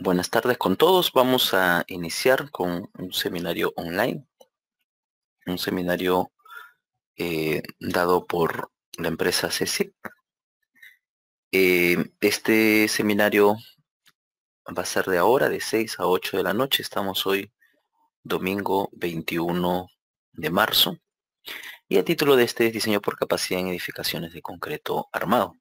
Buenas tardes con todos. Vamos a iniciar con un seminario online, un seminario eh, dado por la empresa CC. Eh, este seminario va a ser de ahora, de 6 a 8 de la noche. Estamos hoy domingo 21 de marzo. Y el título de este es Diseño por Capacidad en Edificaciones de Concreto Armado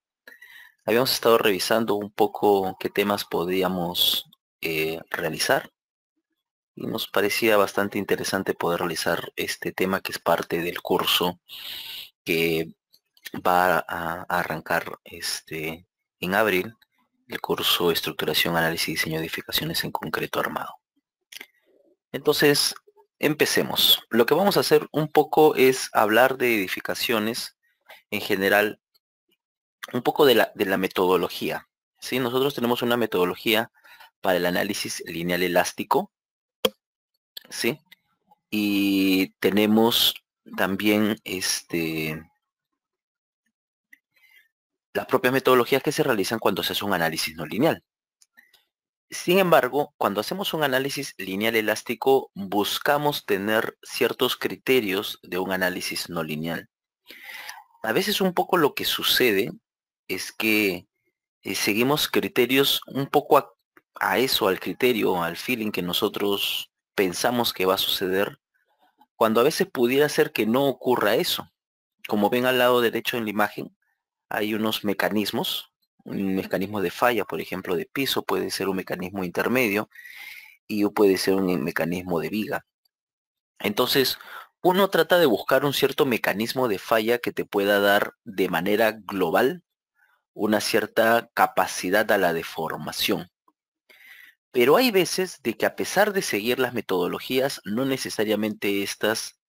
habíamos estado revisando un poco qué temas podíamos eh, realizar y nos parecía bastante interesante poder realizar este tema que es parte del curso que va a, a arrancar este, en abril, el curso Estructuración, Análisis y Diseño de Edificaciones en Concreto Armado. Entonces, empecemos. Lo que vamos a hacer un poco es hablar de edificaciones en general un poco de la, metodología. ¿sí? Nosotros tenemos una metodología para el análisis lineal elástico. ¿sí? Y tenemos también este, las propias metodologías que se realizan cuando se hace un análisis no lineal. Sin embargo, cuando hacemos un análisis lineal elástico, buscamos tener ciertos criterios de un análisis no lineal. A veces un poco lo que sucede es que eh, seguimos criterios un poco a, eso, al criterio, al feeling que nosotros pensamos que va a suceder, cuando a veces pudiera ser que no ocurra eso. Como ven al lado derecho en la imagen, hay unos mecanismos, un mecanismo de falla, por ejemplo, de piso, puede ser un mecanismo intermedio y puede ser un mecanismo de viga. Entonces, uno trata de buscar un cierto mecanismo de falla que te pueda dar de manera global una cierta capacidad a la deformación. Pero hay veces de que a pesar de seguir las metodologías, no necesariamente estas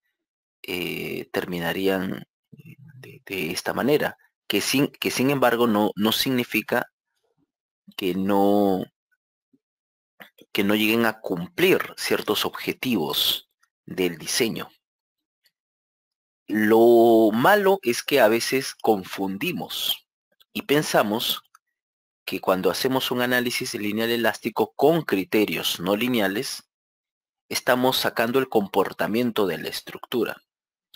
eh, terminarían de, esta manera, que sin, embargo no, no significa que no, que no lleguen a cumplir ciertos objetivos del diseño. Lo malo es que a veces confundimos y pensamos que cuando hacemos un análisis lineal elástico con criterios no lineales, estamos sacando el comportamiento de la estructura.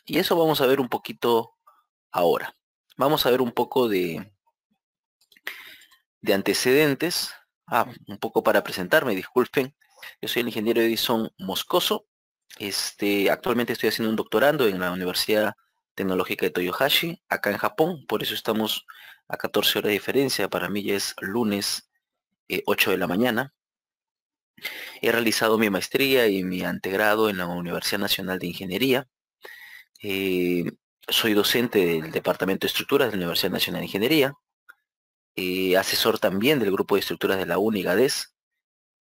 Y eso vamos a ver un poquito ahora. Vamos a ver un poco de, de antecedentes. Ah, un poco para presentarme, disculpen. Yo soy el ingeniero Edison Moscoso. Este, actualmente estoy haciendo un doctorando en la Universidad Tecnológica de Toyohashi, acá en Japón. Por eso estamos a 14 horas de diferencia, para mí ya es lunes 8 eh, de la mañana. He realizado mi maestría y mi antegrado en la Universidad Nacional de Ingeniería. Eh, soy docente del Departamento de Estructuras de la Universidad Nacional de Ingeniería. Eh, asesor también del Grupo de Estructuras de la UNIGADES.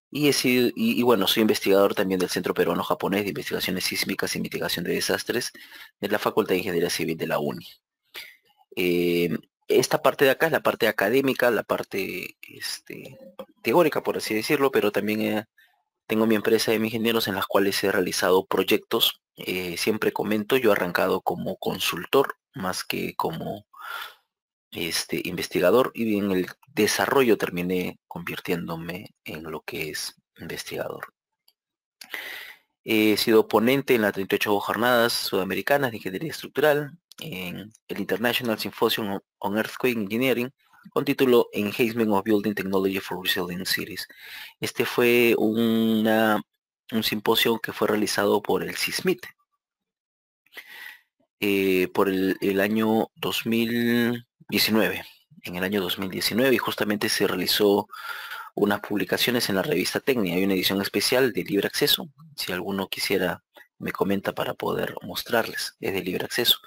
Y, y, bueno, soy investigador también del Centro Peruano Japonés de Investigaciones Sísmicas y Mitigación de Desastres de la Facultad de Ingeniería Civil de la UNI esta parte de acá es la parte académica, la parte este, teórica, por así decirlo, pero también eh, tengo mi empresa de ingenieros en las cuales he realizado proyectos. Eh, siempre comento, yo he arrancado como consultor más que como este, investigador y en el desarrollo terminé convirtiéndome en lo que es investigador. He sido ponente en las 38 jornadas sudamericanas de ingeniería estructural, en el International Symposium on Earthquake Engineering con título Enhancement of Building Technology for Resilient Cities. Este fue una, un simposio que fue realizado por el CISMIT eh, por el, el año 2019. En el año 2019 y justamente se realizó unas publicaciones en la revista Tecnia. Hay una edición especial de libre acceso. Si alguno quisiera me comenta para poder mostrarles. Es de libre acceso.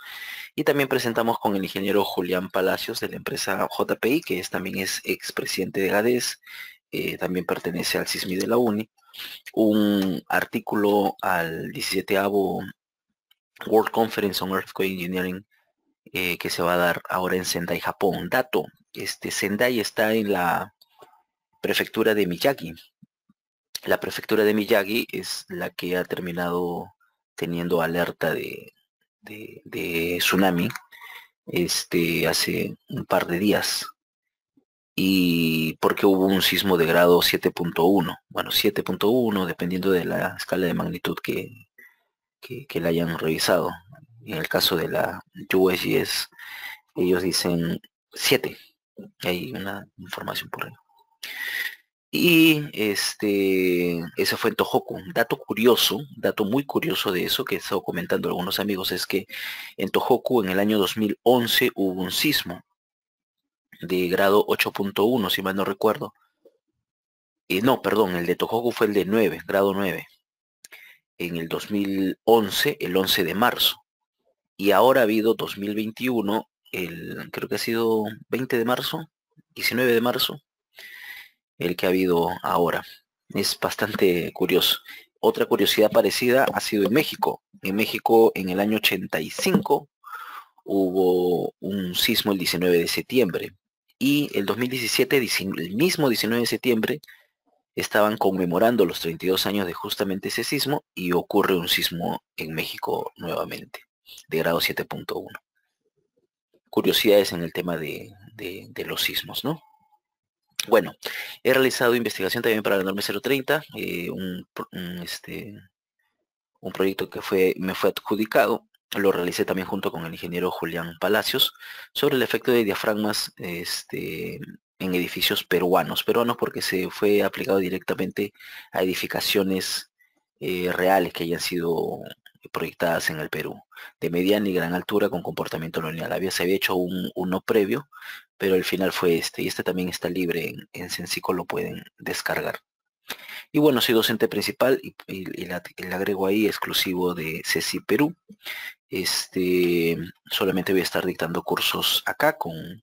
Y también presentamos con el ingeniero Julián Palacios de la empresa JPI, que también es expresidente de GADES, eh, también pertenece al CISMI de la UNI, un artículo al 17 World Conference on Earthquake Engineering eh, que se va a dar ahora en Sendai, Japón. Dato, este, Sendai está en la prefectura de Miyagi, la prefectura de Miyagi es la que ha terminado teniendo alerta de, tsunami este, hace un par de días. Y porque hubo un sismo de grado 7.1, bueno, 7.1, dependiendo de la escala de magnitud que, que, la hayan revisado. En el caso de la USGS, ellos dicen 7. Hay una información por ahí. Y este, fue en Tohoku. dato curioso, dato muy curioso de eso que he estado comentando algunos amigos es que en Tohoku en el año 2011 hubo un sismo de grado 8.1, si mal no recuerdo. Eh, no, perdón, el de Tohoku fue el de 9, grado 9. En el 2011, el 11 de marzo. Y ahora ha habido 2021, el, creo que ha sido 20 de marzo, 19 de marzo, el que ha habido ahora. Es bastante curioso. Otra curiosidad parecida ha sido en México. En México en el año 85 hubo un sismo el 19 de septiembre y el 2017, el mismo 19 de septiembre, estaban conmemorando los 32 años de justamente ese sismo y ocurre un sismo en México nuevamente, de grado 7.1. Curiosidades en el tema de, de los sismos, ¿no? Bueno, he realizado investigación también para la norma 030, un, este, un proyecto que fue, me fue adjudicado, lo realicé también junto con el ingeniero Julián Palacios, sobre el efecto de diafragmas este, en edificios peruanos, peruanos porque se fue aplicado directamente a edificaciones eh, reales que hayan sido proyectadas en el Perú, de mediana y gran altura con comportamiento lineal. Había, se había hecho un, uno previo, pero el final fue este, y este también está libre en, en lo pueden descargar. Y bueno, soy docente principal y, le agrego ahí exclusivo de CECI Perú. Este, solamente voy a estar dictando cursos acá con,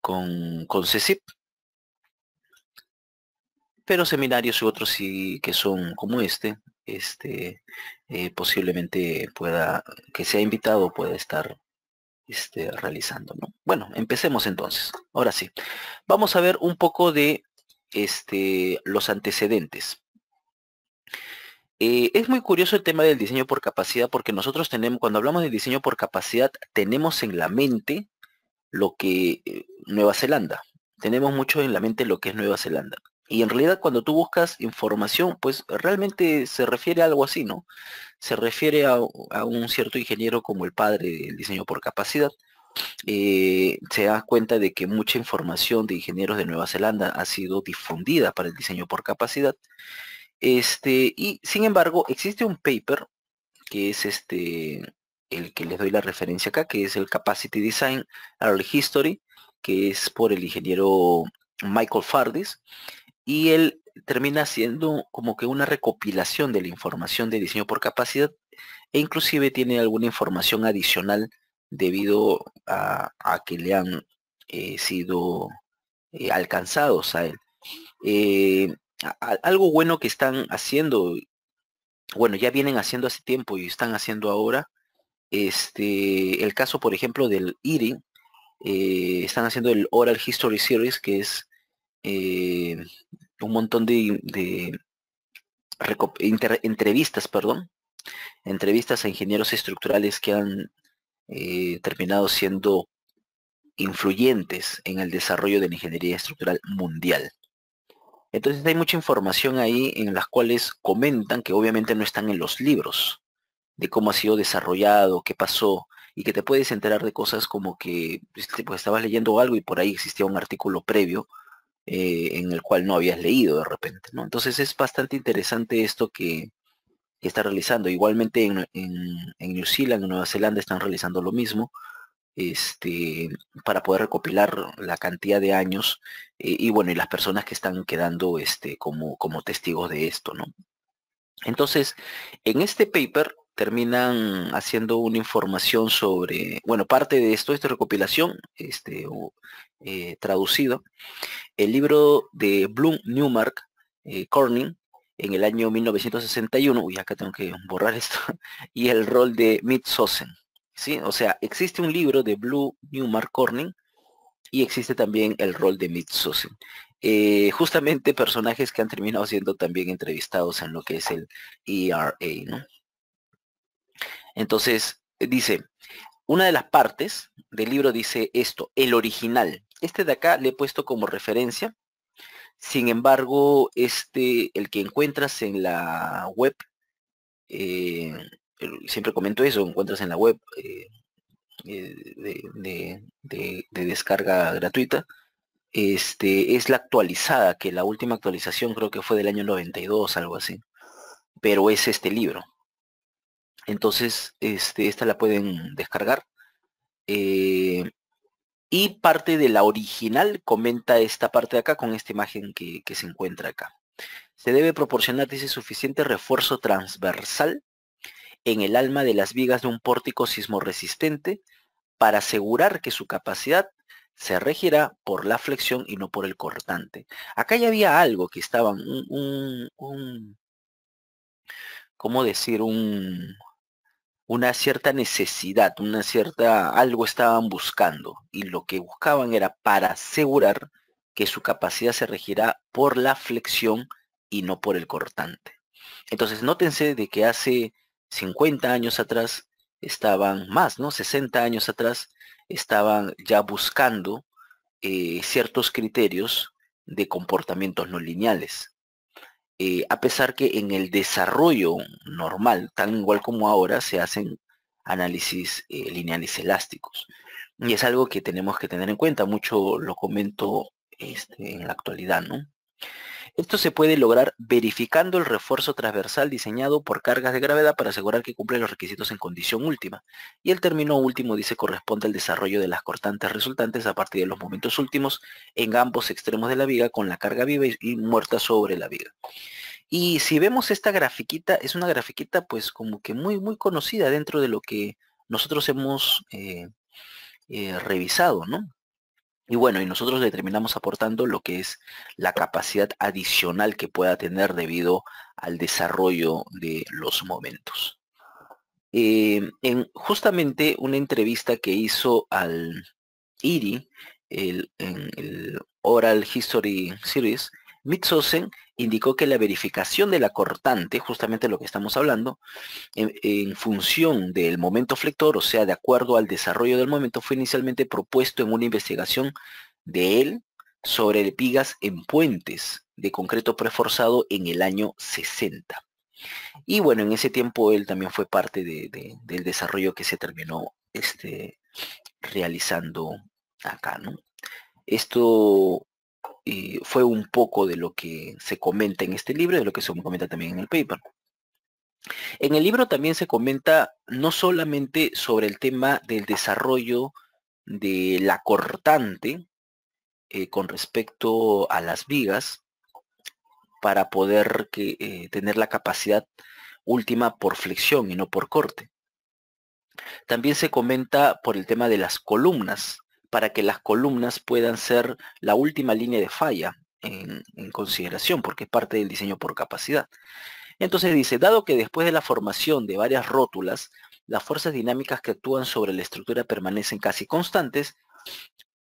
con, con Pero seminarios y otros sí que son como este, este eh, posiblemente pueda que sea invitado pueda estar este, realizando bueno empecemos entonces ahora sí vamos a ver un poco de este los antecedentes eh, es muy curioso el tema del diseño por capacidad porque nosotros tenemos cuando hablamos de diseño por capacidad tenemos en la mente lo que eh, Nueva Zelanda tenemos mucho en la mente lo que es Nueva Zelanda y en realidad cuando tú buscas información, pues realmente se refiere a algo así, ¿no? Se refiere a, un cierto ingeniero como el padre del diseño por capacidad. Eh, se da cuenta de que mucha información de ingenieros de Nueva Zelanda ha sido difundida para el diseño por capacidad. Este, y sin embargo, existe un paper que es este el que les doy la referencia acá, que es el Capacity Design Early History, que es por el ingeniero Michael Fardis, y él termina siendo como que una recopilación de la información de diseño por capacidad e inclusive tiene alguna información adicional debido a, que le han eh, sido eh, alcanzados a él. Eh, algo bueno que están haciendo, bueno, ya vienen haciendo hace tiempo y están haciendo ahora, este, el caso, por ejemplo, del IRI, están haciendo el Oral History Series, que es eh, un montón de, entrevistas, perdón, entrevistas a ingenieros estructurales que han eh, terminado siendo influyentes en el desarrollo de la ingeniería estructural mundial. Entonces hay mucha información ahí en las cuales comentan que obviamente no están en los libros, de cómo ha sido desarrollado, qué pasó, y que te puedes enterar de cosas como que este, pues, estabas leyendo algo y por ahí existía un artículo previo eh, en el cual no habías leído de repente, ¿no? Entonces es bastante interesante esto que, está realizando. Igualmente en, New Zealand, en Nueva Zelanda están realizando lo mismo este, para poder recopilar la cantidad de años eh, y bueno, y las personas que están quedando este, como, como testigos de esto, ¿no? Entonces, en este paper terminan haciendo una información sobre, bueno, parte de esto, esta recopilación, este, eh, traducido, el libro de Bloom Newmark, eh, Corning, en el año 1961, uy, acá tengo que borrar esto, y el rol de Sosen. ¿sí? O sea, existe un libro de Blue Newmark Corning y existe también el rol de Mitt Eh, justamente personajes que han terminado siendo también entrevistados en lo que es el ERA, ¿no? Entonces, dice, una de las partes del libro dice esto, el original. Este de acá le he puesto como referencia. Sin embargo, este, el que encuentras en la web, eh, siempre comento eso, encuentras en la web eh, eh, de, de, descarga gratuita, este, es la actualizada, que la última actualización creo que fue del año 92, algo así. Pero es este libro. Entonces, este, esta la pueden descargar. Eh, y parte de la original comenta esta parte de acá con esta imagen que, se encuentra acá. Se debe proporcionar, dice, suficiente refuerzo transversal en el alma de las vigas de un pórtico sismoresistente para asegurar que su capacidad se regirá por la flexión y no por el cortante. Acá ya había algo que estaban, un, un ¿cómo decir? Un, una cierta necesidad, una cierta, algo estaban buscando y lo que buscaban era para asegurar que su capacidad se regirá por la flexión y no por el cortante. Entonces, nótense de que hace 50 años atrás estaban más, ¿no? 60 años atrás estaban ya buscando eh, ciertos criterios de comportamientos no lineales. Eh, a pesar que en el desarrollo normal, tan igual como ahora, se hacen análisis eh, lineales elásticos. Y es algo que tenemos que tener en cuenta, mucho lo comento este, en la actualidad, ¿no? Esto se puede lograr verificando el refuerzo transversal diseñado por cargas de gravedad para asegurar que cumple los requisitos en condición última. Y el término último dice corresponde al desarrollo de las cortantes resultantes a partir de los momentos últimos en ambos extremos de la viga con la carga viva y muerta sobre la viga. Y si vemos esta grafiquita, es una grafiquita pues como que muy muy conocida dentro de lo que nosotros hemos eh, eh, revisado, ¿no? Y bueno, y nosotros le terminamos aportando lo que es la capacidad adicional que pueda tener debido al desarrollo de los momentos. Eh, en justamente una entrevista que hizo al IRI, en el Oral History Series, Mitzosen indicó que la verificación de la cortante, justamente lo que estamos hablando, en, función del momento flector, o sea, de acuerdo al desarrollo del momento, fue inicialmente propuesto en una investigación de él sobre vigas en puentes de concreto preforzado en el año 60. Y bueno, en ese tiempo él también fue parte del desarrollo que se terminó este, realizando acá, ¿no? Esto fue un poco de lo que se comenta en este libro y de lo que se comenta también en el paper. En el libro también se comenta no solamente sobre el tema del desarrollo de la cortante eh, con respecto a las vigas para poder eh, tener la capacidad última por flexión y no por corte. También se comenta por el tema de las columnas, para que las columnas puedan ser la última línea de falla en, consideración, porque es parte del diseño por capacidad. Entonces dice, dado que después de la formación de varias rótulas, las fuerzas dinámicas que actúan sobre la estructura permanecen casi constantes,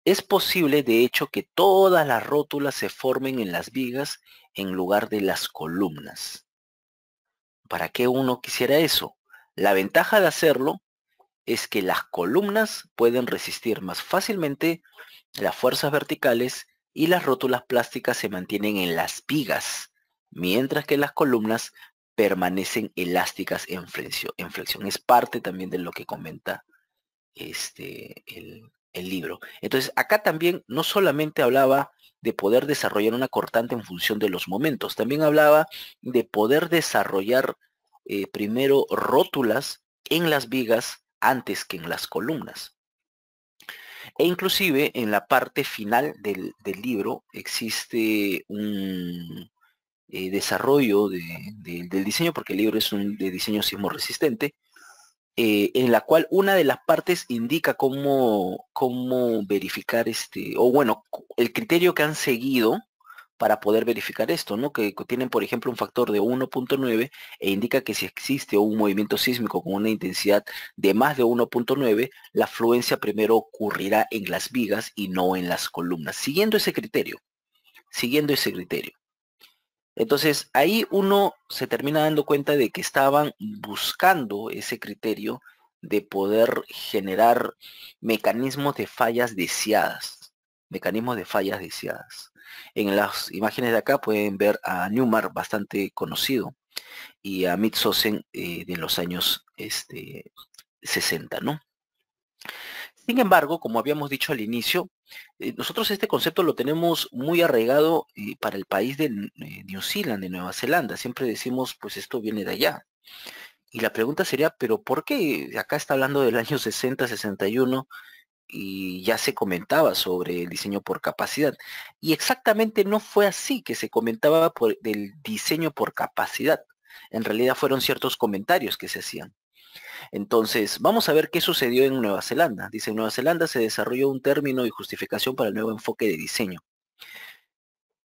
es posible de hecho que todas las rótulas se formen en las vigas en lugar de las columnas. ¿Para qué uno quisiera eso? La ventaja de hacerlo es que las columnas pueden resistir más fácilmente las fuerzas verticales y las rótulas plásticas se mantienen en las vigas, mientras que las columnas permanecen elásticas en flexión. es parte también de lo que comenta este, el, libro. Entonces, acá también no solamente hablaba de poder desarrollar una cortante en función de los momentos, también hablaba de poder desarrollar eh, primero rótulas en las vigas antes que en las columnas. E inclusive en la parte final del, libro existe un eh, desarrollo del diseño, porque el libro es un de diseño sismo resistente, eh, en la cual una de las partes indica cómo, cómo verificar este, o bueno, el criterio que han seguido para poder verificar esto, ¿no? Que tienen, por ejemplo, un factor de 1.9 e indica que si existe un movimiento sísmico con una intensidad de más de 1.9, la afluencia primero ocurrirá en las vigas y no en las columnas, siguiendo ese criterio, siguiendo ese criterio. Entonces, ahí uno se termina dando cuenta de que estaban buscando ese criterio de poder generar mecanismos de fallas deseadas, mecanismos de fallas deseadas. En las imágenes de acá pueden ver a Newmar bastante conocido y a Mitsosen en eh, de los años 60, este, ¿no? Sin embargo, como habíamos dicho al inicio, eh, nosotros este concepto lo tenemos muy arraigado eh, para el país de New Zealand, de Nueva Zelanda. Siempre decimos, pues esto viene de allá. Y la pregunta sería, ¿pero por qué acá está hablando del año 60, 61 y ya se comentaba sobre el diseño por capacidad. Y exactamente no fue así que se comentaba por, del diseño por capacidad. En realidad fueron ciertos comentarios que se hacían. Entonces, vamos a ver qué sucedió en Nueva Zelanda. Dice, en Nueva Zelanda se desarrolló un término y justificación para el nuevo enfoque de diseño.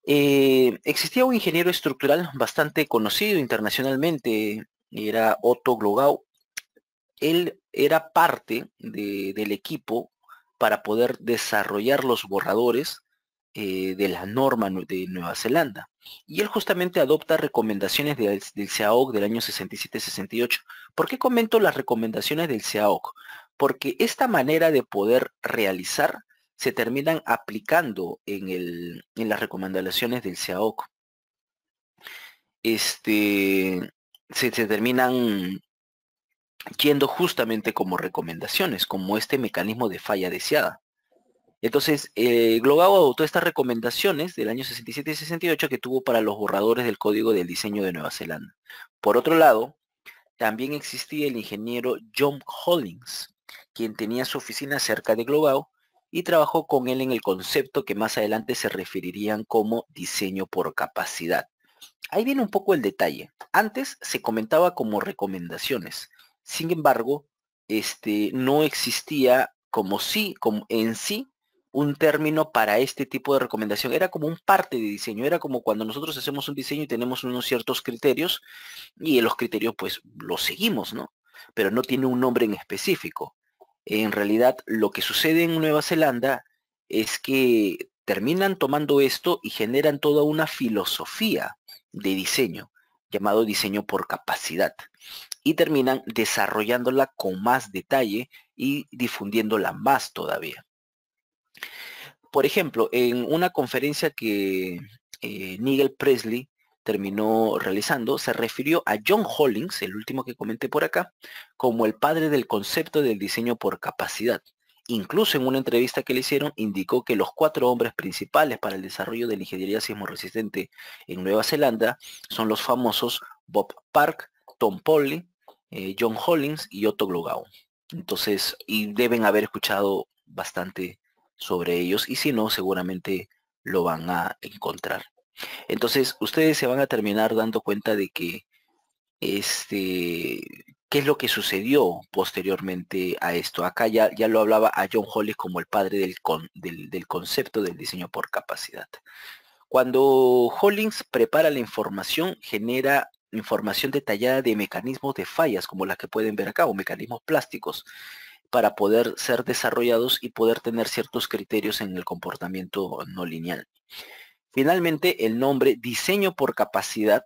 Eh, existía un ingeniero estructural bastante conocido internacionalmente, era Otto Glogau. Él era parte del equipo para poder desarrollar los borradores eh, de la norma de Nueva Zelanda. Y él justamente adopta recomendaciones del, CAOC del año 67-68. ¿Por qué comento las recomendaciones del CAOC? Porque esta manera de poder realizar se terminan aplicando en, las recomendaciones del CAOC. Este, se, se terminan yendo justamente como recomendaciones, como este mecanismo de falla deseada. Entonces, eh, adoptó estas recomendaciones del año 67 y 68 que tuvo para los borradores del Código del Diseño de Nueva Zelanda. Por otro lado, también existía el ingeniero John Hollings, quien tenía su oficina cerca de Globau y trabajó con él en el concepto que más adelante se referirían como diseño por capacidad. Ahí viene un poco el detalle. Antes se comentaba como recomendaciones, sin embargo, este, no existía como sí, como en sí, un término para este tipo de recomendación. Era como un parte de diseño, era como cuando nosotros hacemos un diseño y tenemos unos ciertos criterios y los criterios pues los seguimos, ¿no? Pero no tiene un nombre en específico. En realidad lo que sucede en Nueva Zelanda es que terminan tomando esto y generan toda una filosofía de diseño llamado diseño por capacidad y terminan desarrollándola con más detalle y difundiéndola más todavía. Por ejemplo, en una conferencia que eh, Nigel Presley terminó realizando, se refirió a John Hollings, el último que comenté por acá, como el padre del concepto del diseño por capacidad. Incluso en una entrevista que le hicieron, indicó que los cuatro hombres principales para el desarrollo de la ingeniería sismo en Nueva Zelanda son los famosos Bob Park, Tom Polley. Eh, John Hollings y Otto Glogau. Entonces, y deben haber escuchado bastante sobre ellos y si no, seguramente lo van a encontrar. Entonces, ustedes se van a terminar dando cuenta de que este qué es lo que sucedió posteriormente a esto. Acá ya, ya lo hablaba a John Hollings como el padre del, del, del concepto del diseño por capacidad. Cuando Hollings prepara la información, genera información detallada de mecanismos de fallas, como las que pueden ver acá, o mecanismos plásticos, para poder ser desarrollados y poder tener ciertos criterios en el comportamiento no lineal. Finalmente, el nombre diseño por capacidad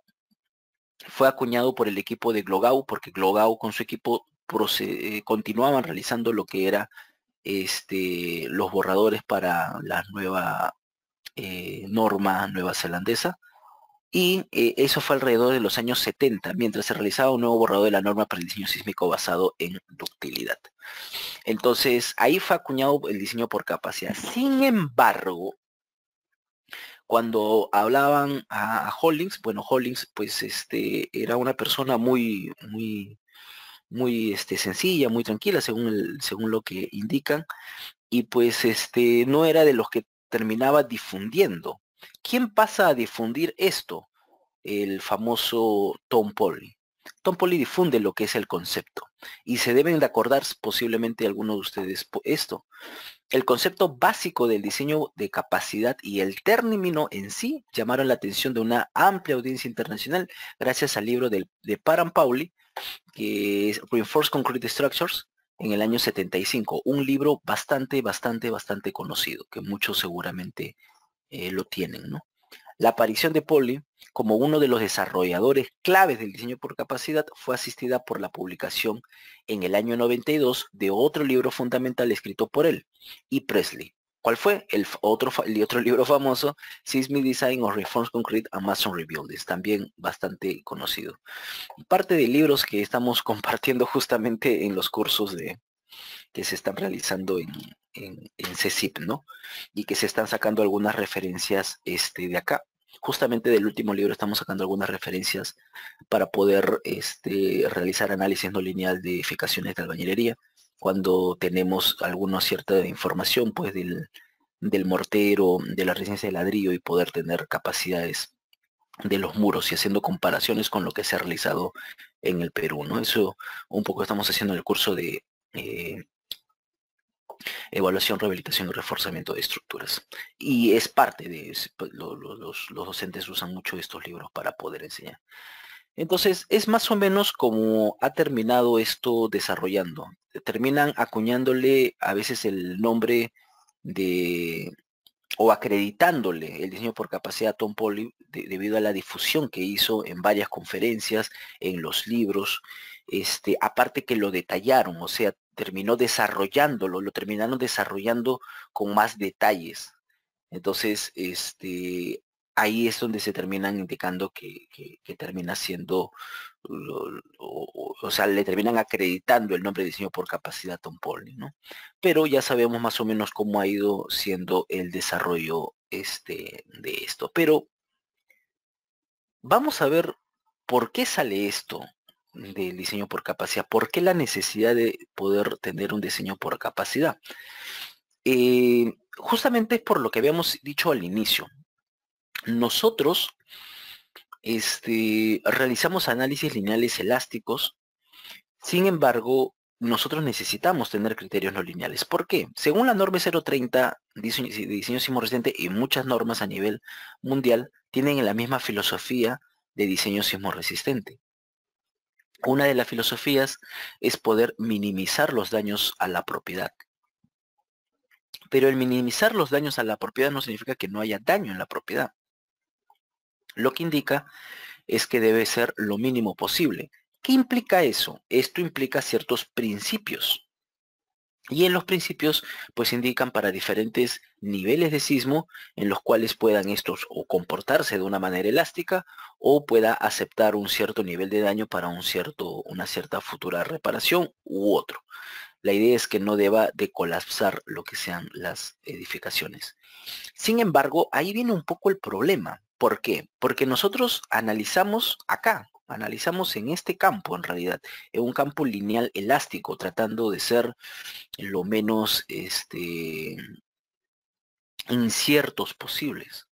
fue acuñado por el equipo de Glogau, porque Glogau con su equipo eh, continuaban realizando lo que era este, los borradores para la nueva eh, norma nueva zelandesa y eh, eso fue alrededor de los años 70, mientras se realizaba un nuevo borrador de la norma para el diseño sísmico basado en ductilidad. Entonces, ahí fue acuñado el diseño por capacidad. Sin embargo, cuando hablaban a, Hollings, bueno, Hollings pues este, era una persona muy, muy, muy este, sencilla, muy tranquila, según, según lo que indican, y pues este, no era de los que terminaba difundiendo ¿Quién pasa a difundir esto? El famoso Tom Polly. Tom Polly difunde lo que es el concepto y se deben de acordar posiblemente algunos de ustedes esto. El concepto básico del diseño de capacidad y el término en sí llamaron la atención de una amplia audiencia internacional gracias al libro de, de Paran Pauli, que es Reinforced Concrete Structures, en el año 75. Un libro bastante, bastante, bastante conocido, que muchos seguramente eh, lo tienen, ¿no? La aparición de Poli como uno de los desarrolladores claves del diseño por capacidad fue asistida por la publicación en el año 92 de otro libro fundamental escrito por él y e. Presley. ¿Cuál fue? El otro, otro libro famoso, Seismic Design or Reforms Concrete Amazon Rebuilds, Es también bastante conocido. Parte de libros que estamos compartiendo justamente en los cursos de, que se están realizando en, en, CECIP, ¿no? Y que se están sacando algunas referencias este, de acá. Justamente del último libro estamos sacando algunas referencias para poder este, realizar análisis no lineal de eficaciones de albañilería cuando tenemos alguna cierta información pues del, mortero, de la residencia de ladrillo y poder tener capacidades de los muros y haciendo comparaciones con lo que se ha realizado en el Perú, ¿no? Eso un poco estamos haciendo en el curso de, eh, evaluación, rehabilitación y reforzamiento de estructuras. Y es parte de pues, los, docentes usan mucho estos libros para poder enseñar. Entonces, es más o menos como ha terminado esto desarrollando. Terminan acuñándole a veces el nombre de o acreditándole el diseño por capacidad a Tom poli debido a la difusión que hizo en varias conferencias, en los libros, este, aparte que lo detallaron, o sea, terminó desarrollándolo, lo terminaron desarrollando con más detalles. Entonces, este, ahí es donde se terminan indicando que, termina siendo, o, sea, le terminan acreditando el nombre de diseño por capacidad Tom Poli, ¿no? Pero ya sabemos más o menos cómo ha ido siendo el desarrollo este, de esto. Pero vamos a ver por qué sale esto del diseño por capacidad. ¿Por qué la necesidad de poder tener un diseño por capacidad? Eh, justamente por lo que habíamos dicho al inicio. Nosotros este, realizamos análisis lineales elásticos, sin embargo, nosotros necesitamos tener criterios no lineales. ¿Por qué? Según la norma 030 de diseño, sismo resistente y muchas normas a nivel mundial, tienen la misma filosofía de diseño resistente. Una de las filosofías es poder minimizar los daños a la propiedad. Pero el minimizar los daños a la propiedad no significa que no haya daño en la propiedad. Lo que indica es que debe ser lo mínimo posible. ¿Qué implica eso? Esto implica ciertos principios. Y en los principios pues indican para diferentes niveles de sismo en los cuales puedan estos o comportarse de una manera elástica o pueda aceptar un cierto nivel de daño para un cierto, una cierta futura reparación u otro. La idea es que no deba de colapsar lo que sean las edificaciones. Sin embargo, ahí viene un poco el problema. ¿Por qué? Porque nosotros analizamos acá, analizamos en este campo, en realidad, es un campo lineal elástico, tratando de ser lo menos este, inciertos posibles.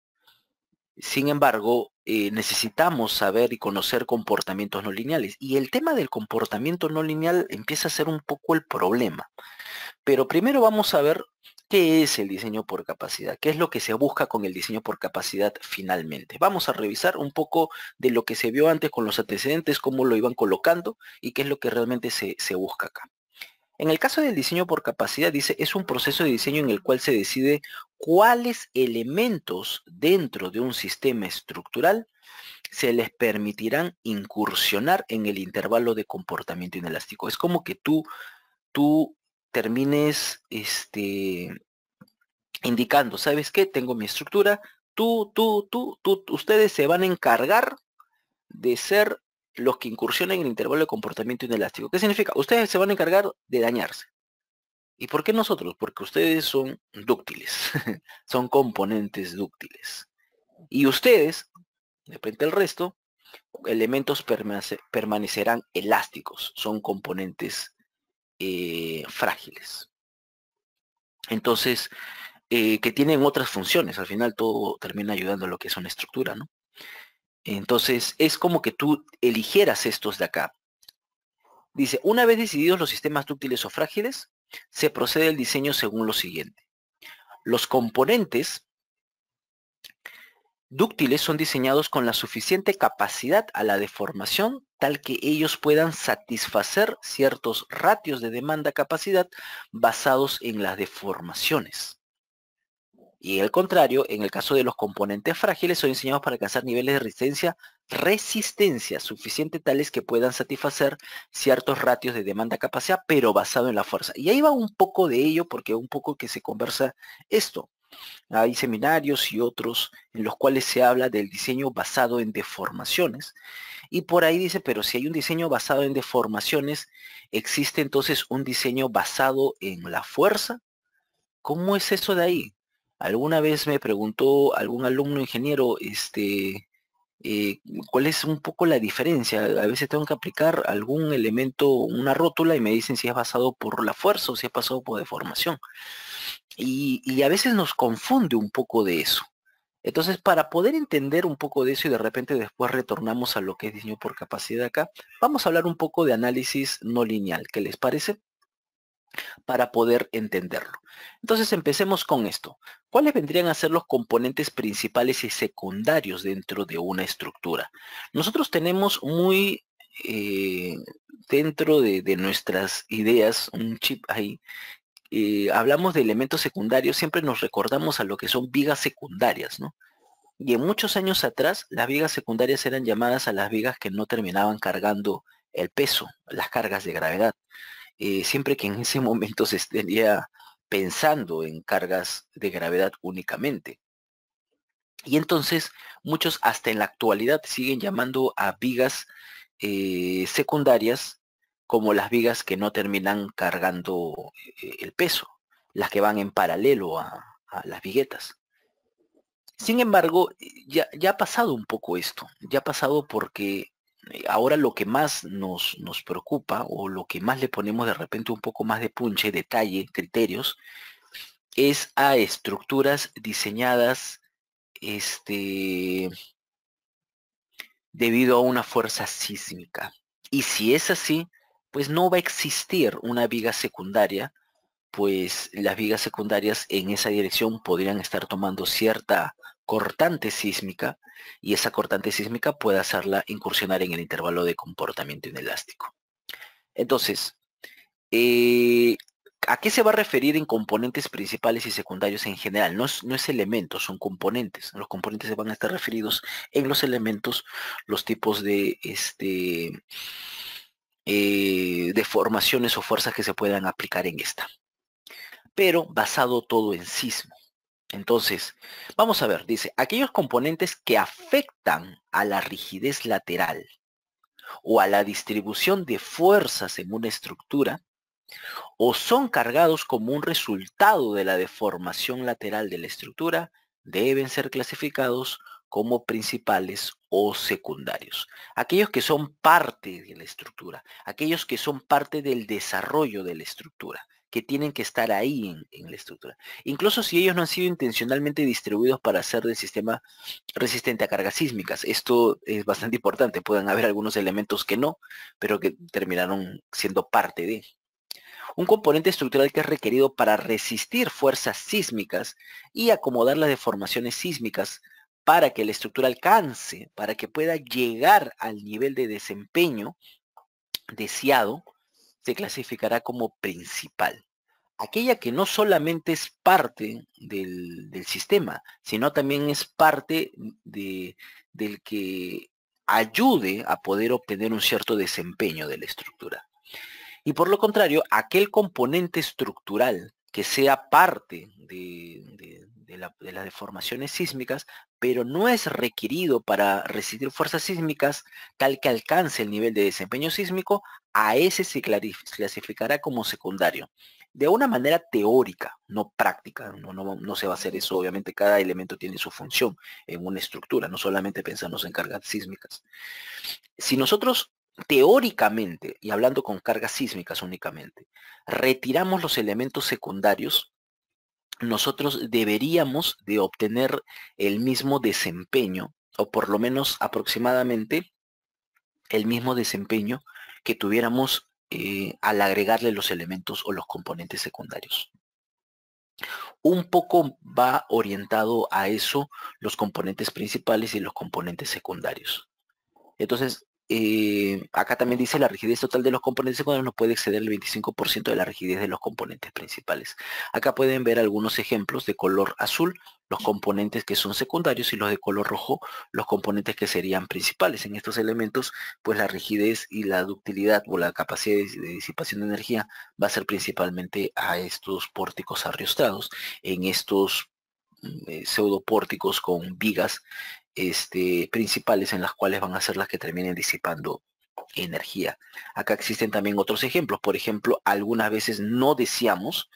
Sin embargo, eh, necesitamos saber y conocer comportamientos no lineales. Y el tema del comportamiento no lineal empieza a ser un poco el problema. Pero primero vamos a ver ¿Qué es el diseño por capacidad? ¿Qué es lo que se busca con el diseño por capacidad finalmente? Vamos a revisar un poco de lo que se vio antes con los antecedentes, cómo lo iban colocando y qué es lo que realmente se, busca acá. En el caso del diseño por capacidad, dice, es un proceso de diseño en el cual se decide cuáles elementos dentro de un sistema estructural se les permitirán incursionar en el intervalo de comportamiento inelástico. Es como que tú, tú termines este, indicando, ¿sabes qué? Tengo mi estructura, tú, tú, tú, tú, ustedes se van a encargar de ser los que incursionen en el intervalo de comportamiento inelástico. ¿Qué significa? Ustedes se van a encargar de dañarse. ¿Y por qué nosotros? Porque ustedes son dúctiles, son componentes dúctiles. Y ustedes, de frente al resto, elementos permanecerán elásticos, son componentes eh, frágiles. Entonces, eh, que tienen otras funciones, al final todo termina ayudando a lo que es una estructura, ¿no? Entonces, es como que tú eligieras estos de acá. Dice, una vez decididos los sistemas dúctiles o frágiles, se procede el diseño según lo siguiente. Los componentes dúctiles son diseñados con la suficiente capacidad a la deformación tal que ellos puedan satisfacer ciertos ratios de demanda-capacidad basados en las deformaciones. Y el contrario, en el caso de los componentes frágiles, son diseñados para alcanzar niveles de resistencia, resistencia suficiente tales que puedan satisfacer ciertos ratios de demanda-capacidad, pero basado en la fuerza. Y ahí va un poco de ello, porque un poco que se conversa esto. Hay seminarios y otros en los cuales se habla del diseño basado en deformaciones. Y por ahí dice, pero si hay un diseño basado en deformaciones, ¿existe entonces un diseño basado en la fuerza? ¿Cómo es eso de ahí? Alguna vez me preguntó algún alumno ingeniero, este, eh, cuál es un poco la diferencia. A veces tengo que aplicar algún elemento, una rótula, y me dicen si es basado por la fuerza o si es basado por deformación. Y, a veces nos confunde un poco de eso. Entonces, para poder entender un poco de eso y de repente después retornamos a lo que es diseño por capacidad acá, vamos a hablar un poco de análisis no lineal. ¿Qué les parece? Para poder entenderlo. Entonces, empecemos con esto. ¿Cuáles vendrían a ser los componentes principales y secundarios dentro de una estructura? Nosotros tenemos muy eh, dentro de, de nuestras ideas un chip ahí eh, hablamos de elementos secundarios, siempre nos recordamos a lo que son vigas secundarias, ¿no? Y en muchos años atrás, las vigas secundarias eran llamadas a las vigas que no terminaban cargando el peso, las cargas de gravedad. Eh, siempre que en ese momento se estaría pensando en cargas de gravedad únicamente. Y entonces muchos hasta en la actualidad siguen llamando a vigas eh, secundarias como las vigas que no terminan cargando eh, el peso, las que van en paralelo a, las viguetas. Sin embargo, ya, ya, ha pasado un poco esto, ya ha pasado porque eh, ahora lo que más nos, nos preocupa o lo que más le ponemos de repente un poco más de punche, detalle, criterios, es a estructuras diseñadas este, debido a una fuerza sísmica. Y si es así, pues no va a existir una viga secundaria, pues las vigas secundarias en esa dirección podrían estar tomando cierta cortante sísmica y esa cortante sísmica puede hacerla incursionar en el intervalo de comportamiento inelástico. Entonces, eh, ¿a qué se va a referir en componentes principales y secundarios en general? No es, no es elementos, son componentes. Los componentes se van a estar referidos en los elementos, los tipos de este eh, deformaciones o fuerzas que se puedan aplicar en esta. Pero basado todo en sismo. Entonces, vamos a ver, dice, aquellos componentes que afectan a la rigidez lateral o a la distribución de fuerzas en una estructura o son cargados como un resultado de la deformación lateral de la estructura, deben ser clasificados como principales o secundarios. Aquellos que son parte de la estructura, aquellos que son parte del desarrollo de la estructura, que tienen que estar ahí en, la estructura. Incluso si ellos no han sido intencionalmente distribuidos para hacer del sistema resistente a cargas sísmicas. Esto es bastante importante. Pueden haber algunos elementos que no, pero que terminaron siendo parte de. Un componente estructural que es requerido para resistir fuerzas sísmicas y acomodar las deformaciones sísmicas para que la estructura alcance, para que pueda llegar al nivel de desempeño deseado, se clasificará como principal. Aquella que no solamente es parte del, sistema, sino también es parte de, del que ayude a poder obtener un cierto desempeño de la estructura. Y por lo contrario, aquel componente estructural que sea parte de, de, de, las deformaciones sísmicas, pero no es requerido para resistir fuerzas sísmicas tal que alcance el nivel de desempeño sísmico, a ese se clasificará como secundario. De una manera teórica, no práctica, no, no, no se va a hacer eso, obviamente cada elemento tiene su función en una estructura, no solamente pensamos en cargas sísmicas. Si nosotros teóricamente, y hablando con cargas sísmicas únicamente, retiramos los elementos secundarios, nosotros deberíamos de obtener el mismo desempeño, o por lo menos aproximadamente el mismo desempeño que tuviéramos eh, al agregarle los elementos o los componentes secundarios. Un poco va orientado a eso los componentes principales y los componentes secundarios. Entonces, eh, acá también dice la rigidez total de los componentes secundarios no puede exceder el 25% de la rigidez de los componentes principales. Acá pueden ver algunos ejemplos de color azul, los componentes que son secundarios y los de color rojo, los componentes que serían principales. En estos elementos, pues la rigidez y la ductilidad o la capacidad de disipación de energía va a ser principalmente a estos pórticos arriostados, en estos mm, eh, pseudopórticos con vigas este, principales en las cuales van a ser las que terminen disipando energía. Acá existen también otros ejemplos. Por ejemplo, algunas veces no deseamos,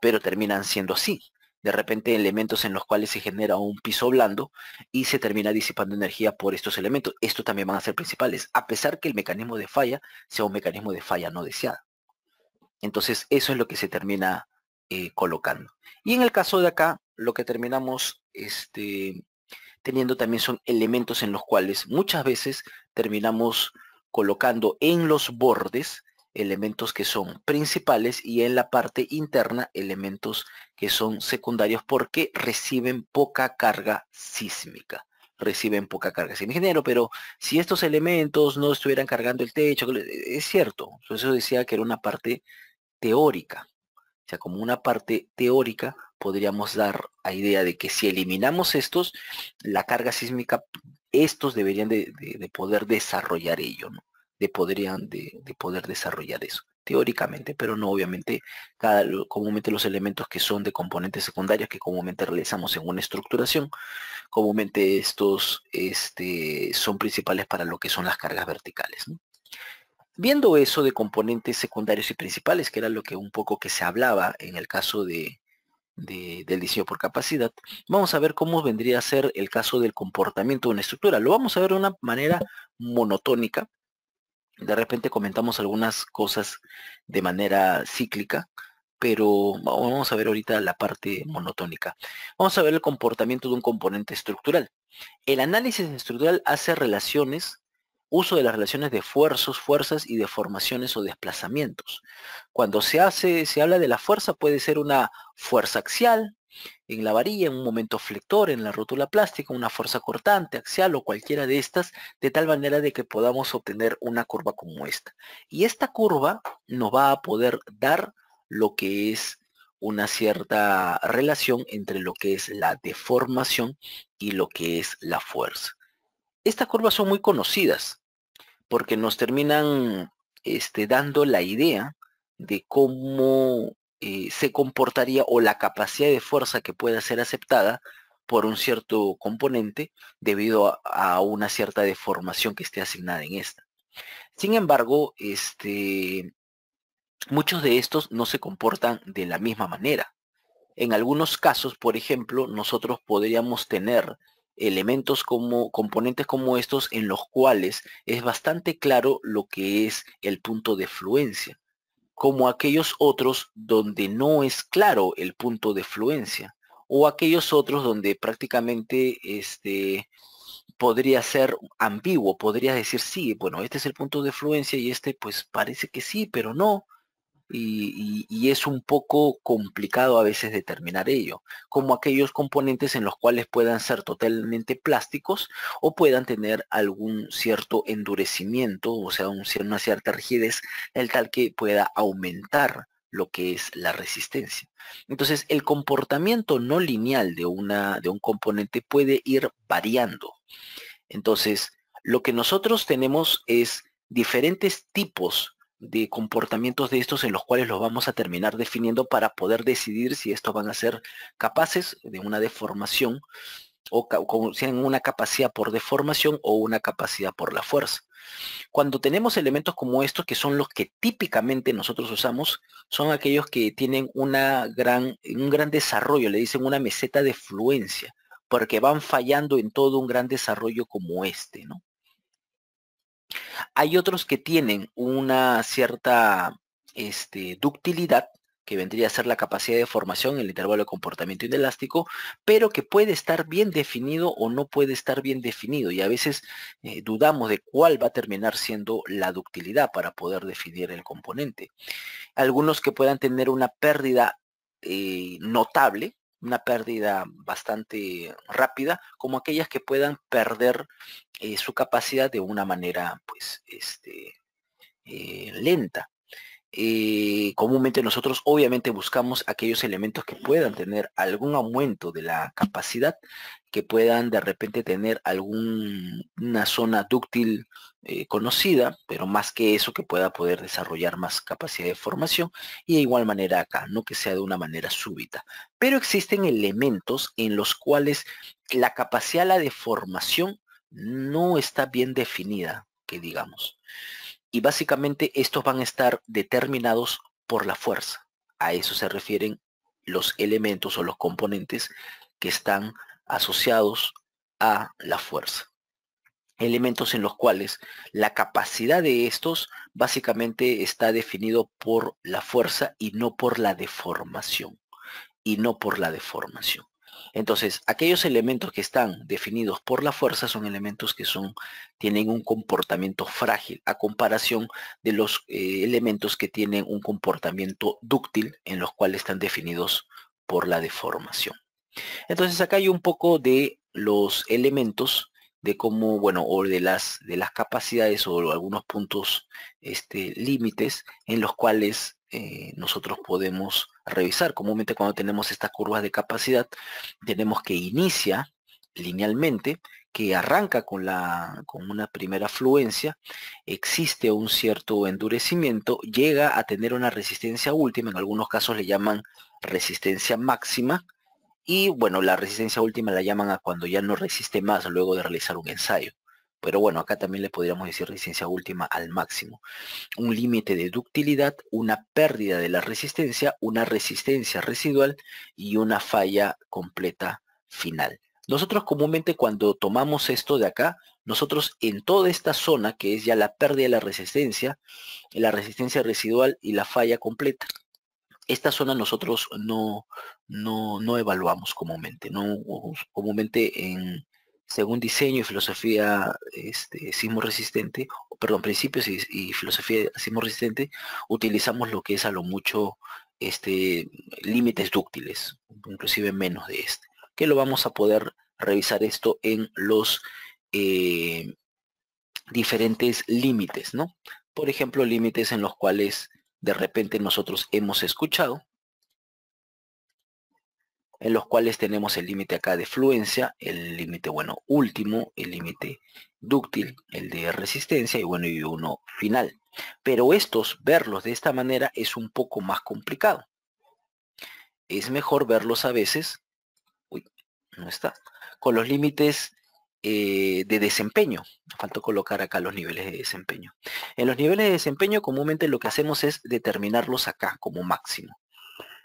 pero terminan siendo así. De repente elementos en los cuales se genera un piso blando y se termina disipando energía por estos elementos. Estos también van a ser principales, a pesar que el mecanismo de falla sea un mecanismo de falla no deseada. Entonces, eso es lo que se termina eh, colocando. Y en el caso de acá, lo que terminamos este, teniendo también son elementos en los cuales muchas veces terminamos colocando en los bordes elementos que son principales y en la parte interna elementos que son secundarios porque reciben poca carga sísmica reciben poca carga sin ingeniero. pero si estos elementos no estuvieran cargando el techo, e, es cierto, eso decía que era una parte teórica, o sea, como una parte teórica podríamos dar a idea de que si eliminamos estos, la carga sísmica, estos deberían de, poder desarrollar ello, ¿no? De, podrían, de, poder desarrollar eso, teóricamente, pero no obviamente, comúnmente los elementos que son de componentes secundarios que comúnmente realizamos en una estructuración, comúnmente estos este, son principales para lo que son las cargas verticales. Viendo eso de componentes secundarios y principales, que era lo que un poco que se hablaba en el caso de, del diseño por capacidad, vamos a ver cómo vendría a ser el caso del comportamiento de una estructura. Lo vamos a ver de una manera monotónica. De repente comentamos algunas cosas de manera cíclica, pero vamos a ver ahorita la parte monotónica. Vamos a ver el comportamiento de un componente estructural. El análisis estructural hace relaciones uso de las relaciones de esfuerzos, fuerzas y deformaciones o desplazamientos. Cuando se hace, se habla de la fuerza, puede ser una fuerza axial en la varilla, en un momento flector, en la rótula plástica, una fuerza cortante, axial o cualquiera de estas, de tal manera de que podamos obtener una curva como esta. Y esta curva nos va a poder dar lo que es una cierta relación entre lo que es la deformación y lo que es la fuerza. Estas curvas son muy conocidas porque nos terminan este, dando la idea de cómo eh, se comportaría o la capacidad de fuerza que pueda ser aceptada por un cierto componente debido a, una cierta deformación que esté asignada en esta. Sin embargo, este, muchos de estos no se comportan de la misma manera. En algunos casos, por ejemplo, nosotros podríamos tener elementos como componentes como estos en los cuales es bastante claro lo que es el punto de fluencia, como aquellos otros donde no es claro el punto de fluencia o aquellos otros donde prácticamente este podría ser ambiguo, podría decir sí, bueno, este es el punto de fluencia y este pues parece que sí, pero no y, es un poco complicado a veces determinar ello, como aquellos componentes en los cuales puedan ser totalmente plásticos o puedan tener algún cierto endurecimiento, o sea, una cierta rigidez, el tal que pueda aumentar lo que es la resistencia. Entonces, el comportamiento no lineal de, una, de un componente puede ir variando. Entonces, lo que nosotros tenemos es diferentes tipos de comportamientos de estos en los cuales los vamos a terminar definiendo para poder decidir si estos van a ser capaces de una deformación o, tienen una capacidad por deformación o una capacidad por la fuerza. Cuando tenemos elementos como estos, que son los que típicamente nosotros usamos, son aquellos que tienen una gran, un gran desarrollo, le dicen una meseta de fluencia, porque van fallando en todo un gran desarrollo como este, ¿no? Hay otros que tienen una cierta este, ductilidad, que vendría a ser la capacidad de formación, en el intervalo de comportamiento inelástico, pero que puede estar bien definido o no puede estar bien definido. Y a veces eh, dudamos de cuál va a terminar siendo la ductilidad para poder definir el componente. Algunos que puedan tener una pérdida eh, notable, una pérdida bastante rápida, como aquellas que puedan perder eh, su capacidad de una manera pues, este, eh, lenta. Eh, comúnmente nosotros obviamente buscamos aquellos elementos que puedan tener algún aumento de la capacidad que puedan de repente tener alguna zona dúctil eh, conocida, pero más que eso que pueda poder desarrollar más capacidad de formación y de igual manera acá, no que sea de una manera súbita. Pero existen elementos en los cuales la capacidad la de no está bien definida, que digamos. Y básicamente estos van a estar determinados por la fuerza. A eso se refieren los elementos o los componentes que están asociados a la fuerza. Elementos en los cuales la capacidad de estos básicamente está definido por la fuerza y no por la deformación. Y no por la deformación. Entonces, aquellos elementos que están definidos por la fuerza son elementos que son, tienen un comportamiento frágil a comparación de los eh, elementos que tienen un comportamiento dúctil en los cuales están definidos por la deformación. Entonces acá hay un poco de los elementos de cómo, bueno, o de las, capacidades o algunos puntos este, límites en los cuales eh, nosotros podemos revisar. Comúnmente cuando tenemos estas curvas de capacidad, tenemos que inicia linealmente, que arranca con, con una primera fluencia, existe un cierto endurecimiento, llega a tener una resistencia última, en algunos casos le llaman resistencia máxima, y bueno, la resistencia última la llaman a cuando ya no resiste más luego de realizar un ensayo. Pero bueno, acá también le podríamos decir resistencia última al máximo. Un límite de ductilidad, una pérdida de la resistencia, una resistencia residual y una falla completa final. Nosotros comúnmente cuando tomamos esto de acá, nosotros en toda esta zona que es ya la pérdida de la resistencia, la resistencia residual y la falla completa, esta zona nosotros no, no, no evaluamos comúnmente, ¿no? Comúnmente en, según diseño y filosofía este, sismo resistente, perdón, principios y, filosofía sismo resistente, utilizamos lo que es a lo mucho este, límites dúctiles, inclusive menos de este, que lo vamos a poder revisar esto en los eh, diferentes límites, ¿no? Por ejemplo, límites en los cuales de repente nosotros hemos escuchado, en los cuales tenemos el límite acá de fluencia, el límite, bueno, último, el límite dúctil, el de resistencia y bueno, y uno final. Pero estos, verlos de esta manera es un poco más complicado. Es mejor verlos a veces, uy, no está, con los límites eh, de desempeño. Faltó colocar acá los niveles de desempeño. En los niveles de desempeño comúnmente lo que hacemos es determinarlos acá como máximo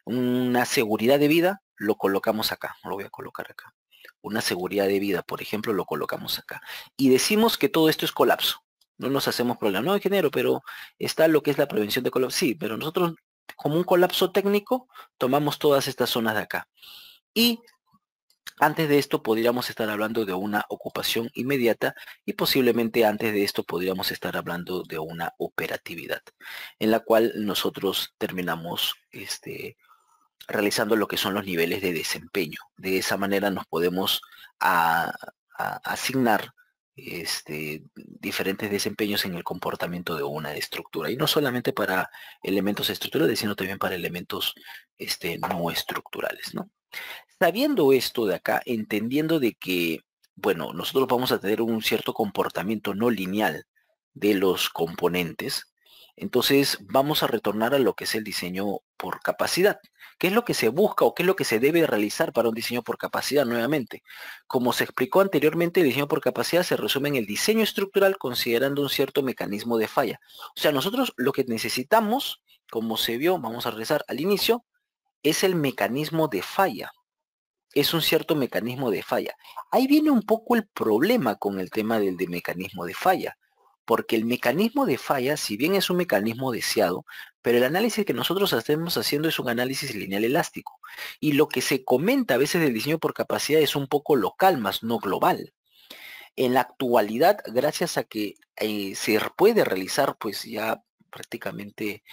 una seguridad de vida, lo colocamos acá, lo voy a colocar acá. Una seguridad de vida, por ejemplo, lo colocamos acá. Y decimos que todo esto es colapso. No nos hacemos problema. No, género pero está lo que es la prevención de colapso. Sí, pero nosotros, como un colapso técnico, tomamos todas estas zonas de acá. Y antes de esto podríamos estar hablando de una ocupación inmediata y posiblemente antes de esto podríamos estar hablando de una operatividad en la cual nosotros terminamos este, realizando lo que son los niveles de desempeño. De esa manera nos podemos ah, ah, asignar este, diferentes desempeños en el comportamiento de una estructura. Y no solamente para elementos estructurales, sino también para elementos este, no estructurales. Sabiendo esto de acá, entendiendo de que, bueno, nosotros vamos a tener un cierto comportamiento no lineal de los componentes, entonces vamos a retornar a lo que es el diseño por capacidad. ¿Qué es lo que se busca o qué es lo que se debe realizar para un diseño por capacidad nuevamente? Como se explicó anteriormente, el diseño por capacidad se resume en el diseño estructural considerando un cierto mecanismo de falla. O sea, nosotros lo que necesitamos, como se vio, vamos a regresar al inicio, es el mecanismo de falla. Es un cierto mecanismo de falla. Ahí viene un poco el problema con el tema del mecanismo de falla porque el mecanismo de falla, si bien es un mecanismo deseado, pero el análisis que nosotros hacemos haciendo es un análisis lineal elástico. Y lo que se comenta a veces del diseño por capacidad es un poco local, más no global. En la actualidad, gracias a que eh, se puede realizar, pues ya prácticamente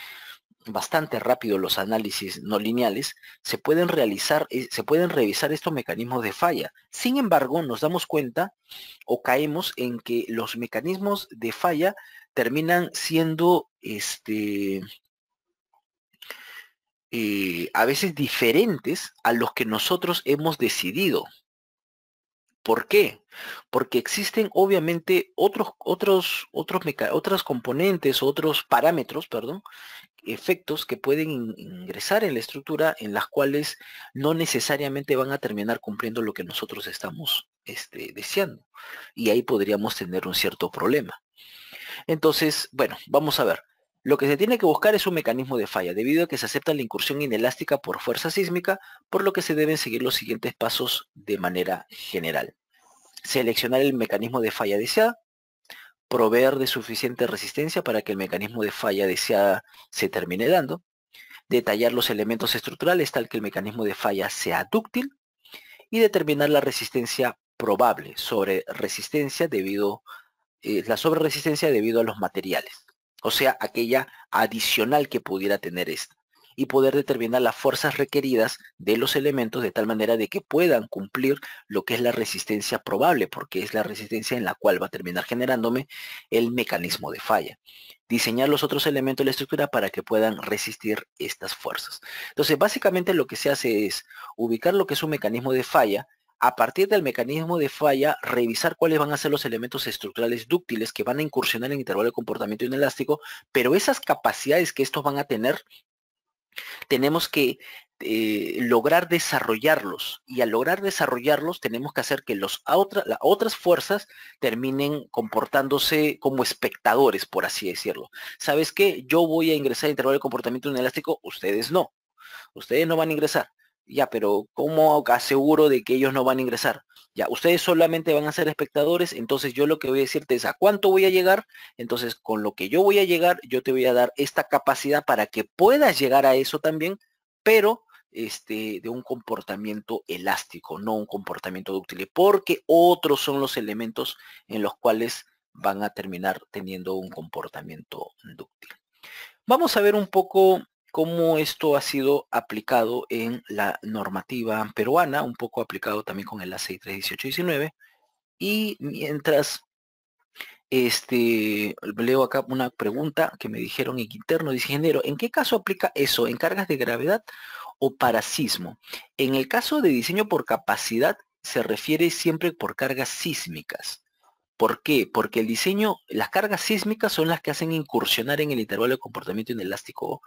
bastante rápido los análisis no lineales, se pueden realizar, eh, se pueden revisar estos mecanismos de falla. Sin embargo, nos damos cuenta o caemos en que los mecanismos de falla terminan siendo este, eh, a veces diferentes a los que nosotros hemos decidido. ¿Por qué? Porque existen obviamente otros, otros, otros, otras componentes, otros parámetros, perdón, efectos que pueden ingresar en la estructura en las cuales no necesariamente van a terminar cumpliendo lo que nosotros estamos este, deseando. Y ahí podríamos tener un cierto problema. Entonces, bueno, vamos a ver. Lo que se tiene que buscar es un mecanismo de falla, debido a que se acepta la incursión inelástica por fuerza sísmica, por lo que se deben seguir los siguientes pasos de manera general. Seleccionar el mecanismo de falla deseada, proveer de suficiente resistencia para que el mecanismo de falla deseada se termine dando, detallar los elementos estructurales tal que el mecanismo de falla sea dúctil y determinar la resistencia probable sobre resistencia debido eh, la sobre resistencia debido a los materiales o sea, aquella adicional que pudiera tener esta, y poder determinar las fuerzas requeridas de los elementos de tal manera de que puedan cumplir lo que es la resistencia probable, porque es la resistencia en la cual va a terminar generándome el mecanismo de falla. Diseñar los otros elementos de la estructura para que puedan resistir estas fuerzas. Entonces, básicamente lo que se hace es ubicar lo que es un mecanismo de falla a partir del mecanismo de falla, revisar cuáles van a ser los elementos estructurales dúctiles que van a incursionar en el intervalo de comportamiento inelástico, pero esas capacidades que estos van a tener, tenemos que eh, lograr desarrollarlos y al lograr desarrollarlos tenemos que hacer que los las otras fuerzas terminen comportándose como espectadores, por así decirlo. ¿Sabes qué? Yo voy a ingresar al intervalo de comportamiento inelástico, ustedes no. Ustedes no van a ingresar. Ya, pero ¿cómo aseguro de que ellos no van a ingresar? Ya, ustedes solamente van a ser espectadores, entonces yo lo que voy a decirte es a cuánto voy a llegar, entonces con lo que yo voy a llegar, yo te voy a dar esta capacidad para que puedas llegar a eso también, pero este, de un comportamiento elástico, no un comportamiento dúctil, porque otros son los elementos en los cuales van a terminar teniendo un comportamiento dúctil. Vamos a ver un poco cómo esto ha sido aplicado en la normativa peruana, un poco aplicado también con el 318 18-19 Y mientras este, leo acá una pregunta que me dijeron en interno, dice ingeniero, ¿en qué caso aplica eso? ¿En cargas de gravedad o para sismo? En el caso de diseño por capacidad, se refiere siempre por cargas sísmicas. ¿Por qué? Porque el diseño, las cargas sísmicas son las que hacen incursionar en el intervalo de comportamiento inelástico